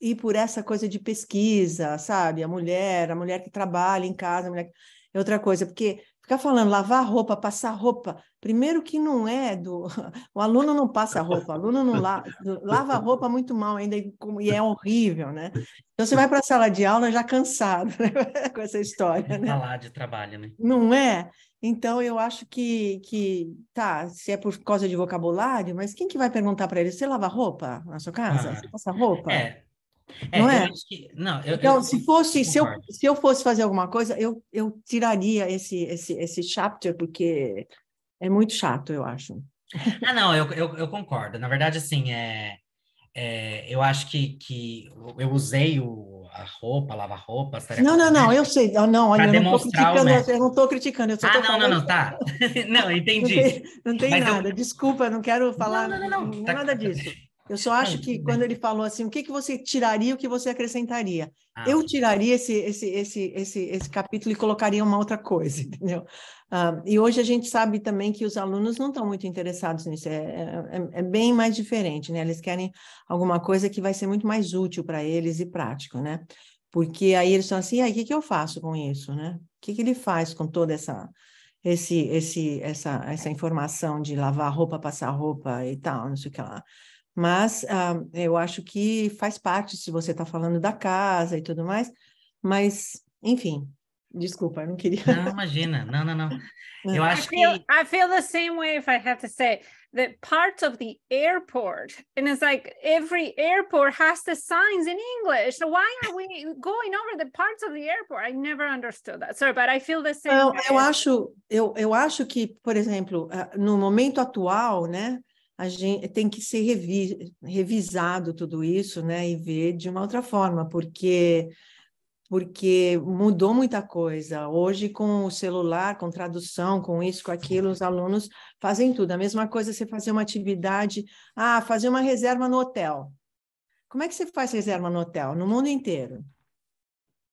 S7: e por essa coisa de pesquisa, sabe? A mulher, a mulher que trabalha em casa, a mulher é outra coisa, porque ficar falando lavar roupa, passar roupa, primeiro que não é do o aluno não passa roupa, o aluno não la... lava roupa muito mal ainda e é horrível, né? Então você vai para a sala de aula já cansado né? com essa história, né?
S2: de trabalho, né?
S7: Não é? Então eu acho que que tá, se é por causa de vocabulário, mas quem que vai perguntar para ele, você lava roupa na sua casa? Ah, você passa roupa? É é, não é? é?
S2: Que, não, eu, então, eu, se
S7: fosse, se eu, se eu fosse fazer alguma coisa, eu, eu tiraria esse, esse, esse chapter, porque é muito chato, eu acho.
S2: Ah, não, eu, eu, eu concordo. Na verdade, assim, é, é, eu acho que, que eu usei o, a roupa, lavar roupa, Não, não, não, eu
S7: sei. Ah, não, não olha, eu não, criticando,
S2: eu não tô criticando, eu só ah, tô não, falando. não, não, tá. não, entendi. Não tem, não tem nada,
S7: eu... desculpa, não quero falar não, não, não, não. Tá nada tá... disso. Eu só acho que né? quando ele falou assim, o que, que você tiraria, o que você acrescentaria? Ah. Eu tiraria esse, esse, esse, esse, esse capítulo e colocaria uma outra coisa, entendeu? Uh, e hoje a gente sabe também que os alunos não estão muito interessados nisso, é, é, é, é bem mais diferente, né? Eles querem alguma coisa que vai ser muito mais útil para eles e prático, né? Porque aí eles estão assim, aí ah, o que, que eu faço com isso, né? O que, que ele faz com toda essa esse, esse, essa, essa informação de lavar roupa, passar roupa e tal, não sei o que lá. Mas ah, eu acho que faz parte se você está falando da casa e tudo mais. Mas, enfim, Desculpa, eu não queria. Não,
S2: imagina. não não não
S7: Eu é. I acho feel, que...
S1: I feel the same way if I have to say that of the airport, and it's like every airport has the signs in English. So why are we going over the parts of the airport? I never understood that. Sorry, but I feel the same. eu acho,
S7: eu, eu acho que, por exemplo, ah, no momento atual, né, a gente tem que ser revi, revisado tudo isso, né, e ver de uma outra forma, porque porque mudou muita coisa. Hoje, com o celular, com tradução, com isso, com aquilo, os alunos fazem tudo. A mesma coisa você fazer uma atividade, ah, fazer uma reserva no hotel. Como é que você faz reserva no hotel? No mundo inteiro.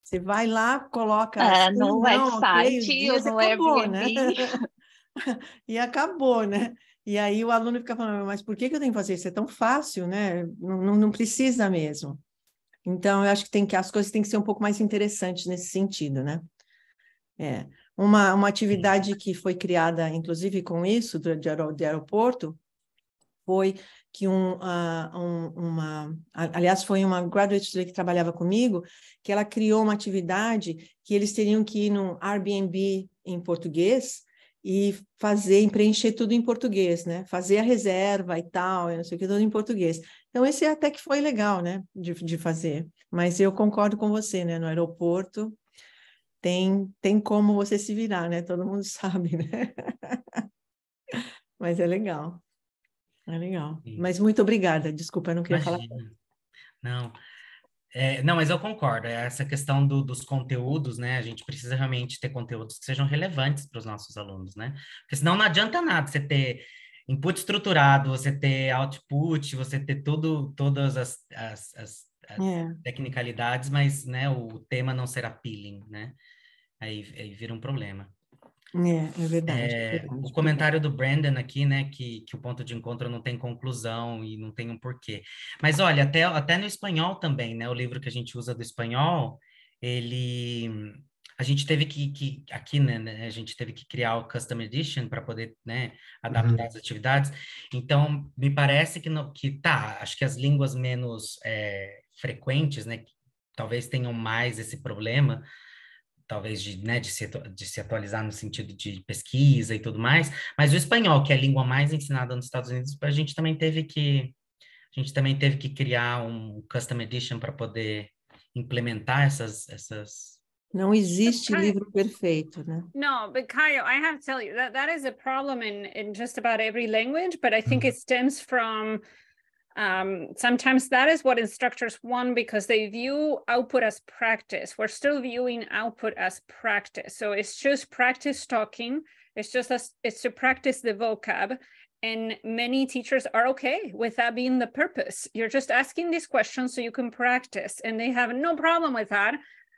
S7: Você vai lá, coloca. É, assim, no não, website, okay, no acabou, né? Airbnb. Né? e acabou, né? E aí o aluno fica falando, mas por que, que eu tenho que fazer isso? É tão fácil, né? Não, não precisa mesmo. Então, eu acho que tem que as coisas têm que ser um pouco mais interessantes nesse sentido, né? É. Uma, uma atividade que foi criada, inclusive, com isso, do, de, aeroporto, foi que um, uh, um, uma... Aliás, foi uma graduate student que trabalhava comigo, que ela criou uma atividade que eles teriam que ir num Airbnb em português, e fazer, preencher tudo em português, né? Fazer a reserva e tal, eu não sei o que, tudo em português. Então, esse até que foi legal, né, de, de fazer. Mas eu concordo com você, né? No aeroporto tem, tem como você se virar, né? Todo mundo sabe, né? Mas é legal. É legal. Mas muito obrigada. Desculpa, eu não queria Imagina.
S2: falar. Não. É, não, mas eu concordo. É essa questão do, dos conteúdos, né? A gente precisa realmente ter conteúdos que sejam relevantes para os nossos alunos, né? Porque senão não adianta nada você ter input estruturado, você ter output, você ter tudo, todas as, as, as, as é. tecnicalidades, mas né, o tema não será peeling, né? Aí, aí vira um problema. É, é verdade. É, é, verdade. o comentário do Brandon aqui, né, que, que o ponto de encontro não tem conclusão e não tem um porquê. Mas olha, até, até no espanhol também, né, o livro que a gente usa do espanhol, ele. A gente teve que, que aqui, né, né a gente teve que criar o Custom Edition para poder, né, adaptar uhum. as atividades. Então, me parece que, no, que tá, acho que as línguas menos é, frequentes, né, talvez tenham mais esse problema, talvez de, né, de, se, de se atualizar no sentido de pesquisa e tudo mais, mas o espanhol, que é a língua mais ensinada nos Estados Unidos, a gente também teve que a gente também teve que criar um custom edition para poder implementar essas essas
S7: não existe livro perfeito, né?
S1: No, but Caio, I have to tell you that that is a problem in in just about every language, but I think uhum. it stems from Um, sometimes that is what instructors want because they view output as practice. We're still viewing output as practice. So it's just practice talking. It's just as it's to practice the vocab. And many teachers are okay with that being the purpose. You're just asking these questions so you can practice, and they have no problem with that.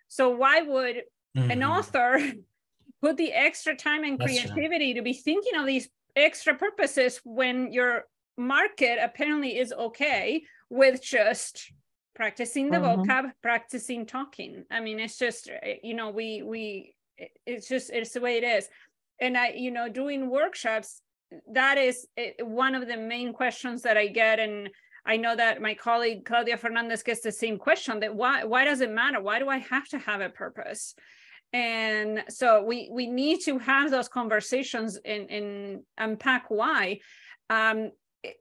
S1: So why would mm an mm-hmm. author put the extra time and creativity to be thinking of these extra purposes when you're? market apparently is okay with just practicing the mm-hmm. vocab practicing talking i mean it's just eh, you know we we it's just it's the way it is and i you know doing workshops that is eh, one of the main questions that i get and i know that my colleague claudia fernandez gets the same question that why why does it matter why do i have to have a purpose and so we we need to have those conversations and, and unpack why um,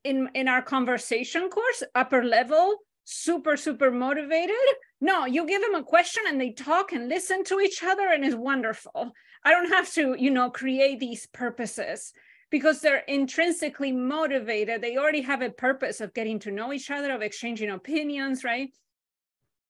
S1: in in our conversation course upper level super super motivated no you give them a question and they talk and listen to each other and it's wonderful i don't have to you know create these purposes because they're intrinsically motivated they already have a purpose of getting to know each other of exchanging opinions right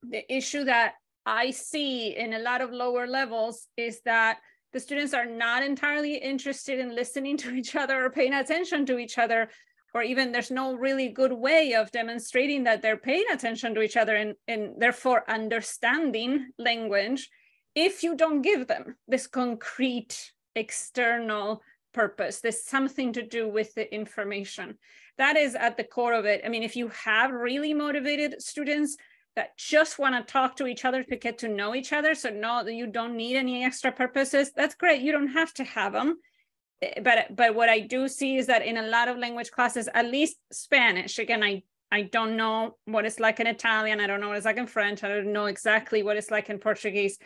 S1: the issue that i see in a lot of lower levels is that the students are not entirely interested in listening to each other or paying attention to each other or even there's no really good way of demonstrating that they're paying attention to each other and, and therefore understanding language if you don't give them this concrete external purpose there's something to do with the information that is at the core of it i mean if you have really motivated students that just want to talk to each other to get to know each other so no you don't need any extra purposes that's great you don't have to have them Eh, but but what I do see is that in a lot of language classes, at least Spanish, again, I I don't know what it's like in Italian, I don't know what it's like in French, I don't know exactly what it's like in Portuguese,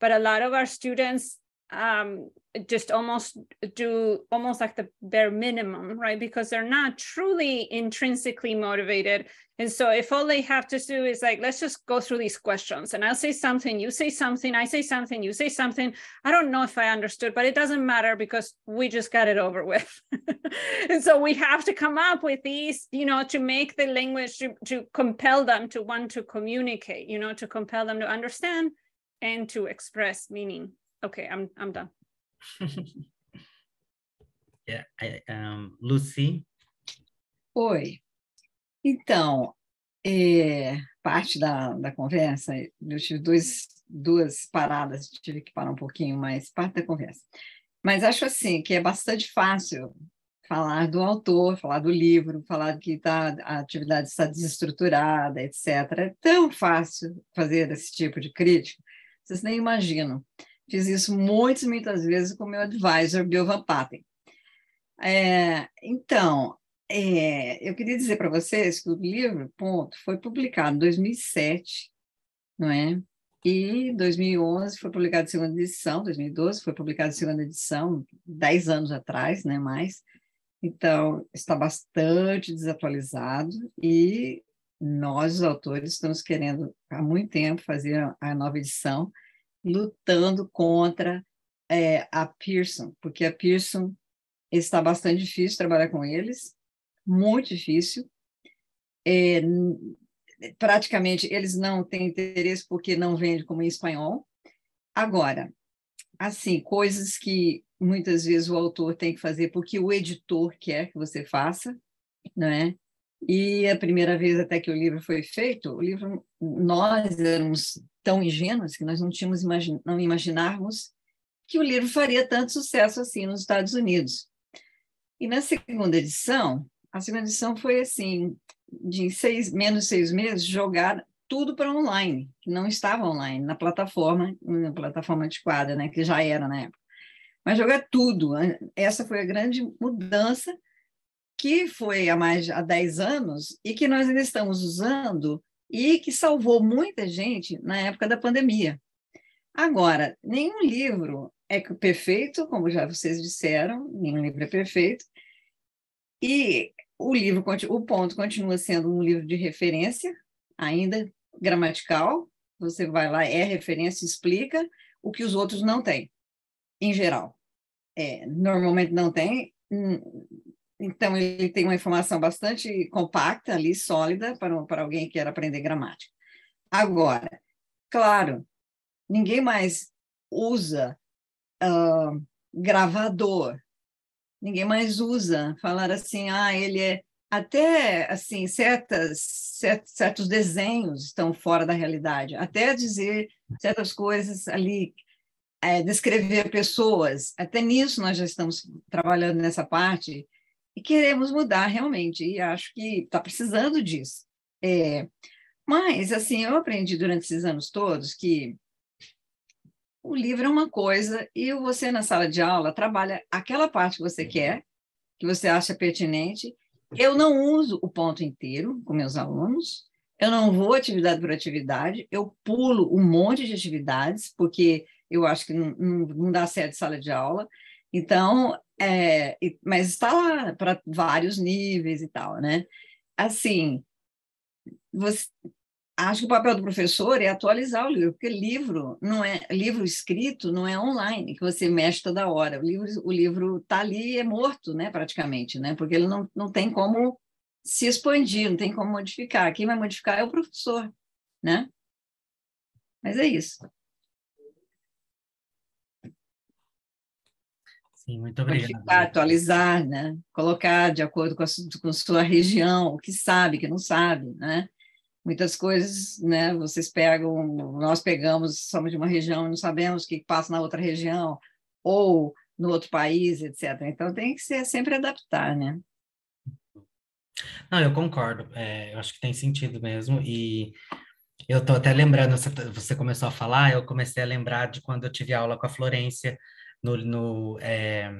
S1: but a lot of our students um, just almost do almost like the bare minimum, right? Because they're not truly intrinsically motivated. And so if all they have to do is like, let's just go through these questions and I'll say something, you say something, I say something, you say something. I don't know if I understood, but it doesn't matter because we just got it over with. and so we have to come up with these, you know, to make the language to, to compel them to want to communicate, you know, to compel them to understand and to express meaning. okay, I'm I'm done.
S2: yeah, I, um, Lucy.
S3: Oi. Então, é, parte da, da conversa, eu tive dois, duas paradas, tive que parar um pouquinho, mas parte da conversa. Mas acho assim que é bastante fácil falar do autor, falar do livro, falar que tá, a atividade está desestruturada, etc. É tão fácil fazer esse tipo de crítica, vocês nem imaginam. Fiz isso muitas, muitas vezes com meu advisor, Bill Van Patten. É, então, é, eu queria dizer para vocês que o livro, ponto, foi publicado em 2007, não é? E 2011 foi publicado em segunda edição, 2012 foi publicado em segunda edição, 10 anos atrás, né, mais. Então, está bastante desatualizado e nós, os autores, estamos querendo há muito tempo fazer a nova edição lutando contra é, a Pearson, porque a Pearson está bastante difícil trabalhar com eles, muito difícil. É, praticamente eles não têm interesse porque não vende como em espanhol. Agora, assim, coisas que muitas vezes o autor tem que fazer porque o editor quer que você faça, não é? E a primeira vez até que o livro foi feito, o livro nós éramos tão ingênuas que nós não tínhamos imagin não imaginarmos que o livro faria tanto sucesso assim nos Estados Unidos. E na segunda edição, a segunda edição foi assim, de seis, menos seis meses, jogar tudo para online, que não estava online, na plataforma, na plataforma adequada né, que já era na época. Mas jogar tudo, essa foi a grande mudança que foi há mais há 10 anos e que nós ainda estamos usando e que salvou muita gente na época da pandemia. Agora, nenhum livro é perfeito, como já vocês disseram, nenhum livro é perfeito. E o livro, o ponto continua sendo um livro de referência, ainda gramatical. Você vai lá, é referência, explica o que os outros não têm, em geral. É, normalmente não tem, hum, então, ele tem uma informação bastante compacta ali, sólida, para, para alguém que quer aprender gramática. Agora, claro, ninguém mais usa uh, gravador, ninguém mais usa falar assim, ah, ele é até assim certas certos desenhos estão fora da realidade até dizer certas coisas ali é, descrever pessoas até nisso nós já estamos trabalhando nessa parte e queremos mudar realmente, e acho que está precisando disso. É, mas, assim, eu aprendi durante esses anos todos que o livro é uma coisa e você, na sala de aula, trabalha aquela parte que você quer, que você acha pertinente. Eu não uso o ponto inteiro com meus alunos, eu não vou atividade por atividade, eu pulo um monte de atividades, porque eu acho que não, não, não dá certo sala de aula. Então, é, mas está lá para vários níveis e tal, né? Assim, você, acho que o papel do professor é atualizar o livro, porque livro não é livro escrito não é online que você mexe toda hora. O livro o livro está ali é morto, né? Praticamente, né? Porque ele não, não tem como se expandir,
S4: não tem como modificar. Quem vai modificar é o professor, né? Mas é isso. Sim, muito obrigado.
S3: Modificar, atualizar, né? colocar de acordo com a, com sua região, o que sabe, o que não sabe, né? Muitas coisas, né? Vocês pegam, nós pegamos, somos de uma região, não sabemos o que passa na outra região, ou no outro país, etc. Então tem que ser sempre adaptar, né?
S2: Não, eu concordo. É, eu acho que tem sentido mesmo. E eu tô até lembrando, você começou a falar, eu comecei a lembrar de quando eu tive aula com a Florência no, no, é,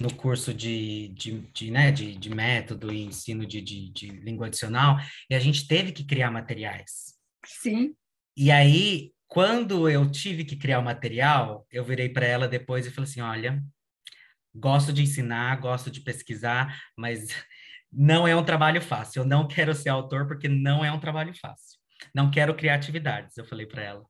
S2: no curso de, de, de, né, de, de método e ensino de, de, de língua adicional, e a gente teve que criar materiais. Sim. E aí, quando eu tive que criar o material, eu virei para ela depois e falei assim: olha, gosto de ensinar, gosto de pesquisar, mas não é um trabalho fácil. Eu não quero ser autor porque não é um trabalho fácil. Não quero criatividades, eu falei para ela.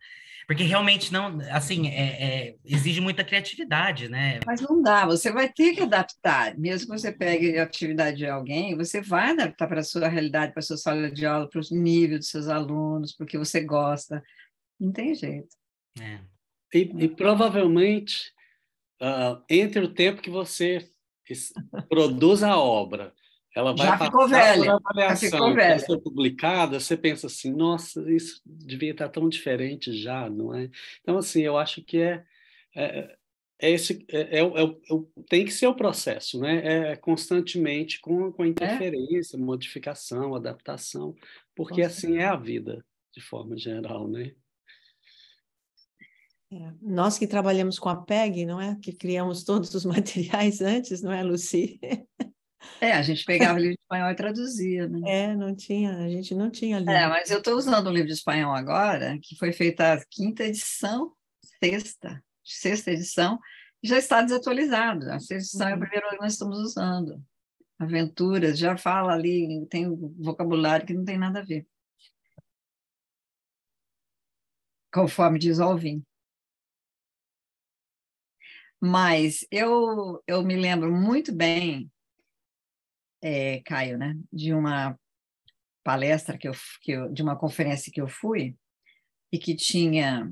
S2: Porque realmente não, assim, é, é, exige muita criatividade, né?
S3: Mas não dá, você vai ter que adaptar. Mesmo que você pegue a atividade de alguém, você vai adaptar para a sua realidade, para a sua sala de aula, para o nível dos seus alunos, porque você gosta. Não tem
S6: jeito. É. E, e, provavelmente, uh, entre o tempo que você produz a obra ela vai já ficou velha. avaliação, já ficou velha. publicada, você pensa assim, nossa, isso devia estar tão diferente já, não é? Então, assim, eu acho que é, é, é esse é, é, é, é tem que ser o processo, né? É constantemente com, com é. interferência, modificação, adaptação, porque assim é a vida, de forma geral, né?
S7: Nós que trabalhamos com a PEG, não é? Que criamos todos os materiais antes, não é, Luci? É, a gente pegava livro de espanhol e traduzia, né? É, não tinha, a gente não tinha é, livro. É, mas eu estou usando
S3: um livro de espanhol agora, que foi feita a quinta edição, sexta, sexta edição, e já está desatualizado. A sexta edição uhum. é a uhum. primeira que nós estamos usando. Aventuras, já fala ali, tem um
S4: vocabulário que não tem nada a ver. Conforme diz Alvin. Mas eu,
S3: eu me lembro muito bem é, Caio, né, de uma palestra que eu, que eu, de uma conferência que eu fui e que tinha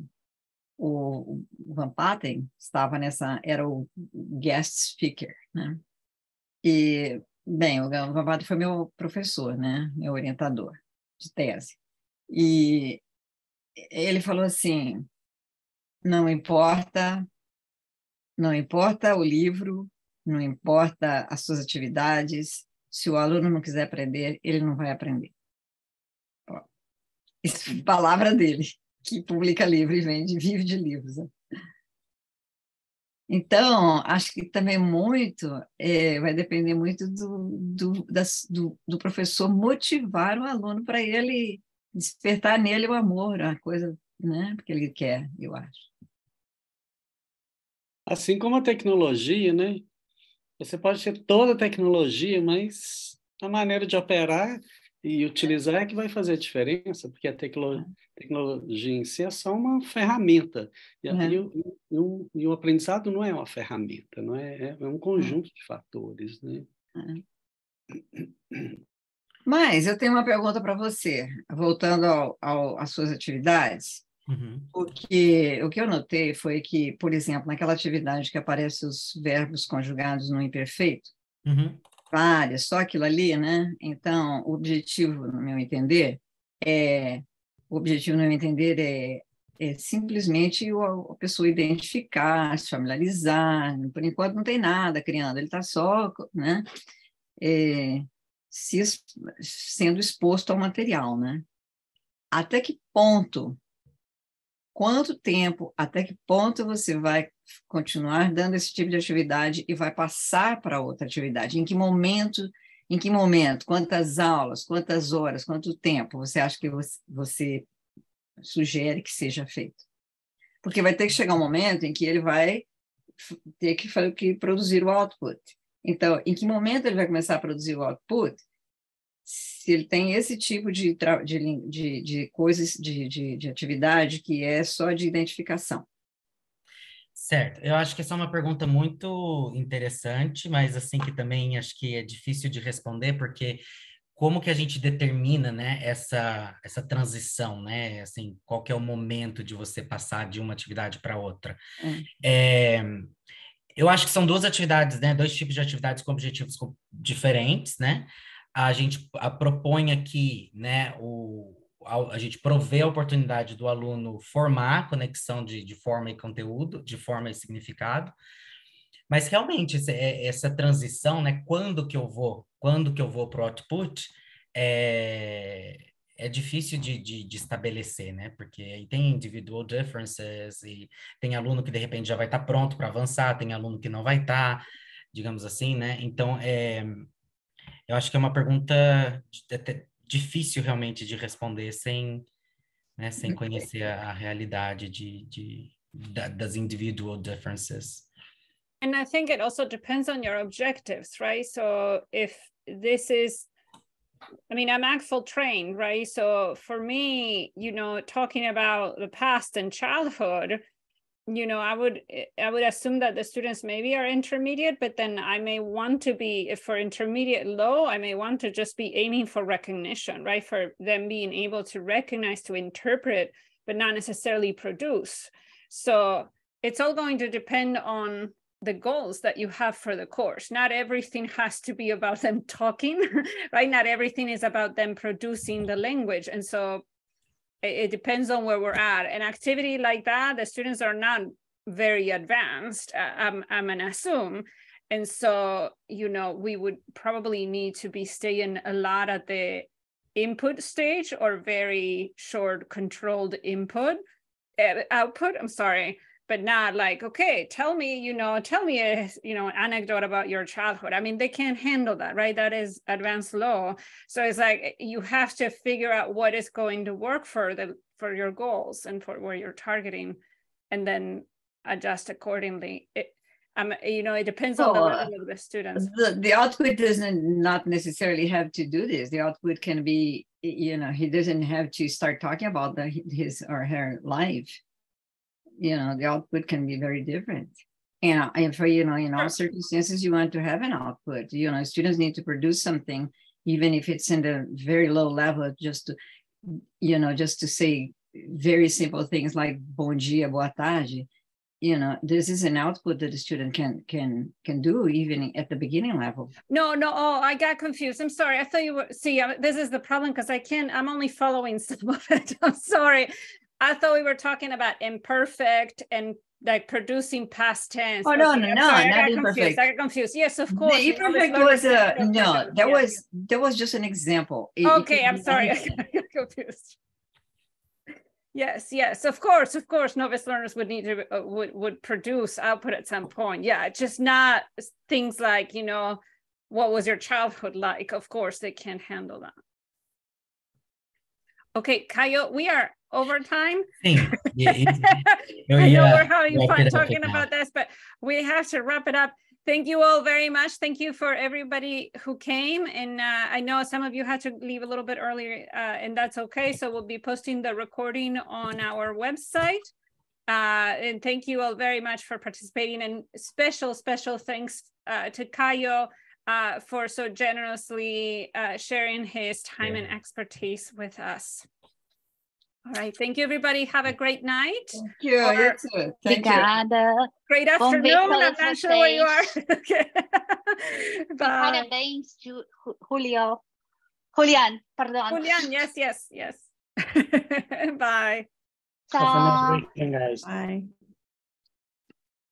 S3: o, o Van Patten estava nessa era o guest speaker, né? E bem, o Van Patten foi meu professor, né, meu orientador de tese. E ele falou assim: não importa, não importa o livro, não importa as suas atividades, se o aluno não quiser aprender, ele não vai aprender. Ó, isso, palavra dele, que publica livro e vende, vive de livros. Né? Então, acho que também muito é, vai depender muito do, do, das, do, do professor motivar o aluno para ele despertar nele o amor, a coisa né, que ele quer, eu acho.
S6: Assim como a tecnologia, né? Você pode ter toda a tecnologia, mas a maneira de operar e utilizar é que vai fazer a diferença, porque a é. tecnologia em si é só uma ferramenta. E, uhum. e, o, e, o, e, o, aprendizado não é uma ferramenta, não é, é, é um conjunto uhum. de fatores. Né? Uhum.
S3: Mas eu tenho uma pergunta para você, voltando às suas atividades. Uhum. Porque o que eu notei foi que, por exemplo, naquela atividade que aparece os verbos conjugados no imperfeito, uhum. várias, só aquilo ali, né? Então, o objetivo, no meu entender, é o objetivo, no meu entender, é, é simplesmente a pessoa identificar, se familiarizar. Por enquanto não tem nada criando, ele está só, né? É, se, sendo exposto ao material, né? Até que ponto quanto tempo, até que ponto você vai continuar dando esse tipo de atividade e vai passar para outra atividade? Em que momento, em que momento, quantas aulas, quantas horas, quanto tempo você acha que você, você sugere que seja feito? Porque vai ter que chegar um momento em que ele vai ter que, que produzir o output. Então, em que momento ele vai começar a produzir o output? se ele tem esse tipo de, de, de, de coisas, de, de, de atividade que é só de identificação.
S2: Certo, eu acho que essa é uma pergunta muito interessante, mas assim que também acho que é difícil de responder, porque como que a gente determina, né, essa, essa transição, né, assim, qual que é o momento de você passar de uma atividade para outra? É. É, eu acho que são duas atividades, né, dois tipos de atividades com objetivos diferentes, né, a gente propõe aqui, né, o, a, a, gente provê a oportunidade do aluno formar conexão de, de forma e conteúdo, de forma e significado, mas realmente essa, é, essa transição, né, quando que eu vou, quando que eu vou para o output, é, é difícil de, de, de, estabelecer, né? Porque aí tem individual differences e tem aluno que de repente já vai estar tá pronto para avançar, tem aluno que não vai estar, tá, digamos assim, né? Então, é, eu acho que é uma pergunta é difícil realmente de responder sem, né, sem conhecer a, a realidade de, de, da, das individual differences.
S1: And I think it also depends on your objectives, right? So if this is I mean, I'm actual trained, right? So for me, you know, talking about the past and childhood, you know i would eh, i would assume that the students maybe are intermediate but then i may want to be if for intermediate low i may want to just be aiming for recognition right for them being able to recognize to interpret but not necessarily produce so it's all going to depend on the goals that you have for the course not everything has to be about them talking right not everything is about them producing the language and so it depends on where we're at. An activity like that, the students are not very advanced, uh, I'm, I'm going to assume. And so, you know, we would probably need to be staying a lot at the input stage or very short controlled input, uh, output, I'm sorry, but not like okay tell me you know tell me a you know an anecdote about your childhood i mean they can't handle that right that is advanced law so it's like you have to figure out what is going to work for the for your goals and for where you're targeting and then adjust accordingly it, um, you know, it depends on the uh, level of the students.
S3: The, the output doesn't not necessarily have to do this. The output can be, you know, he doesn't have to start talking about the, his or her life you know, the output can be very different. And, and uh, for, you know, in all circumstances, you want to have an output. You know, students need to produce something, even if it's in a very low level, just to, you know, just to say very simple things like bonjour, dia, boa tarde. You know, this is an output that the student can can can do even at the beginning level.
S1: No, no. Oh, I got confused. I'm sorry. I thought you were. See, i uh, this is the problem because I can't. I'm only following some of it. I'm sorry. I thought we were talking about imperfect and like producing past tense. Oh no, okay. no, no, sorry, not I got confused. I got confused. Yes, of course. The imperfect was, was a no. That yeah.
S3: was that was just an example. It, okay, it, I'm sorry. I
S1: got confused. Yes, yes, of course, of course, novice learners would need to uh, would would produce output at some point. Yeah, just not things like you know, what was your childhood like? Of course, they can't handle that. Okay, Kayo, we are over time, Yeah,
S2: I know we're having yeah, fun talking about
S1: this, but we have to wrap it up. Thank you all very much. Thank you for everybody who came. And uh, I know some of you had to leave a little bit earlier, uh, and that's okay. So we'll be posting the recording on our website. Uh, and thank you all very much for participating. And special, special thanks uh, to Cayo uh, for so generously uh, sharing his time and expertise with us. All right. Thank you, everybody. Have a great night. Thank
S5: you. Or, you too. Thank You.
S1: Great afternoon. I'm not sure where you are. okay. Bye.
S5: Parabéns, Julio. Julian, perdón.
S4: Julian, yes, yes, yes.
S1: Bye. Ciao. Have a nice weekend,
S4: guys. Bye.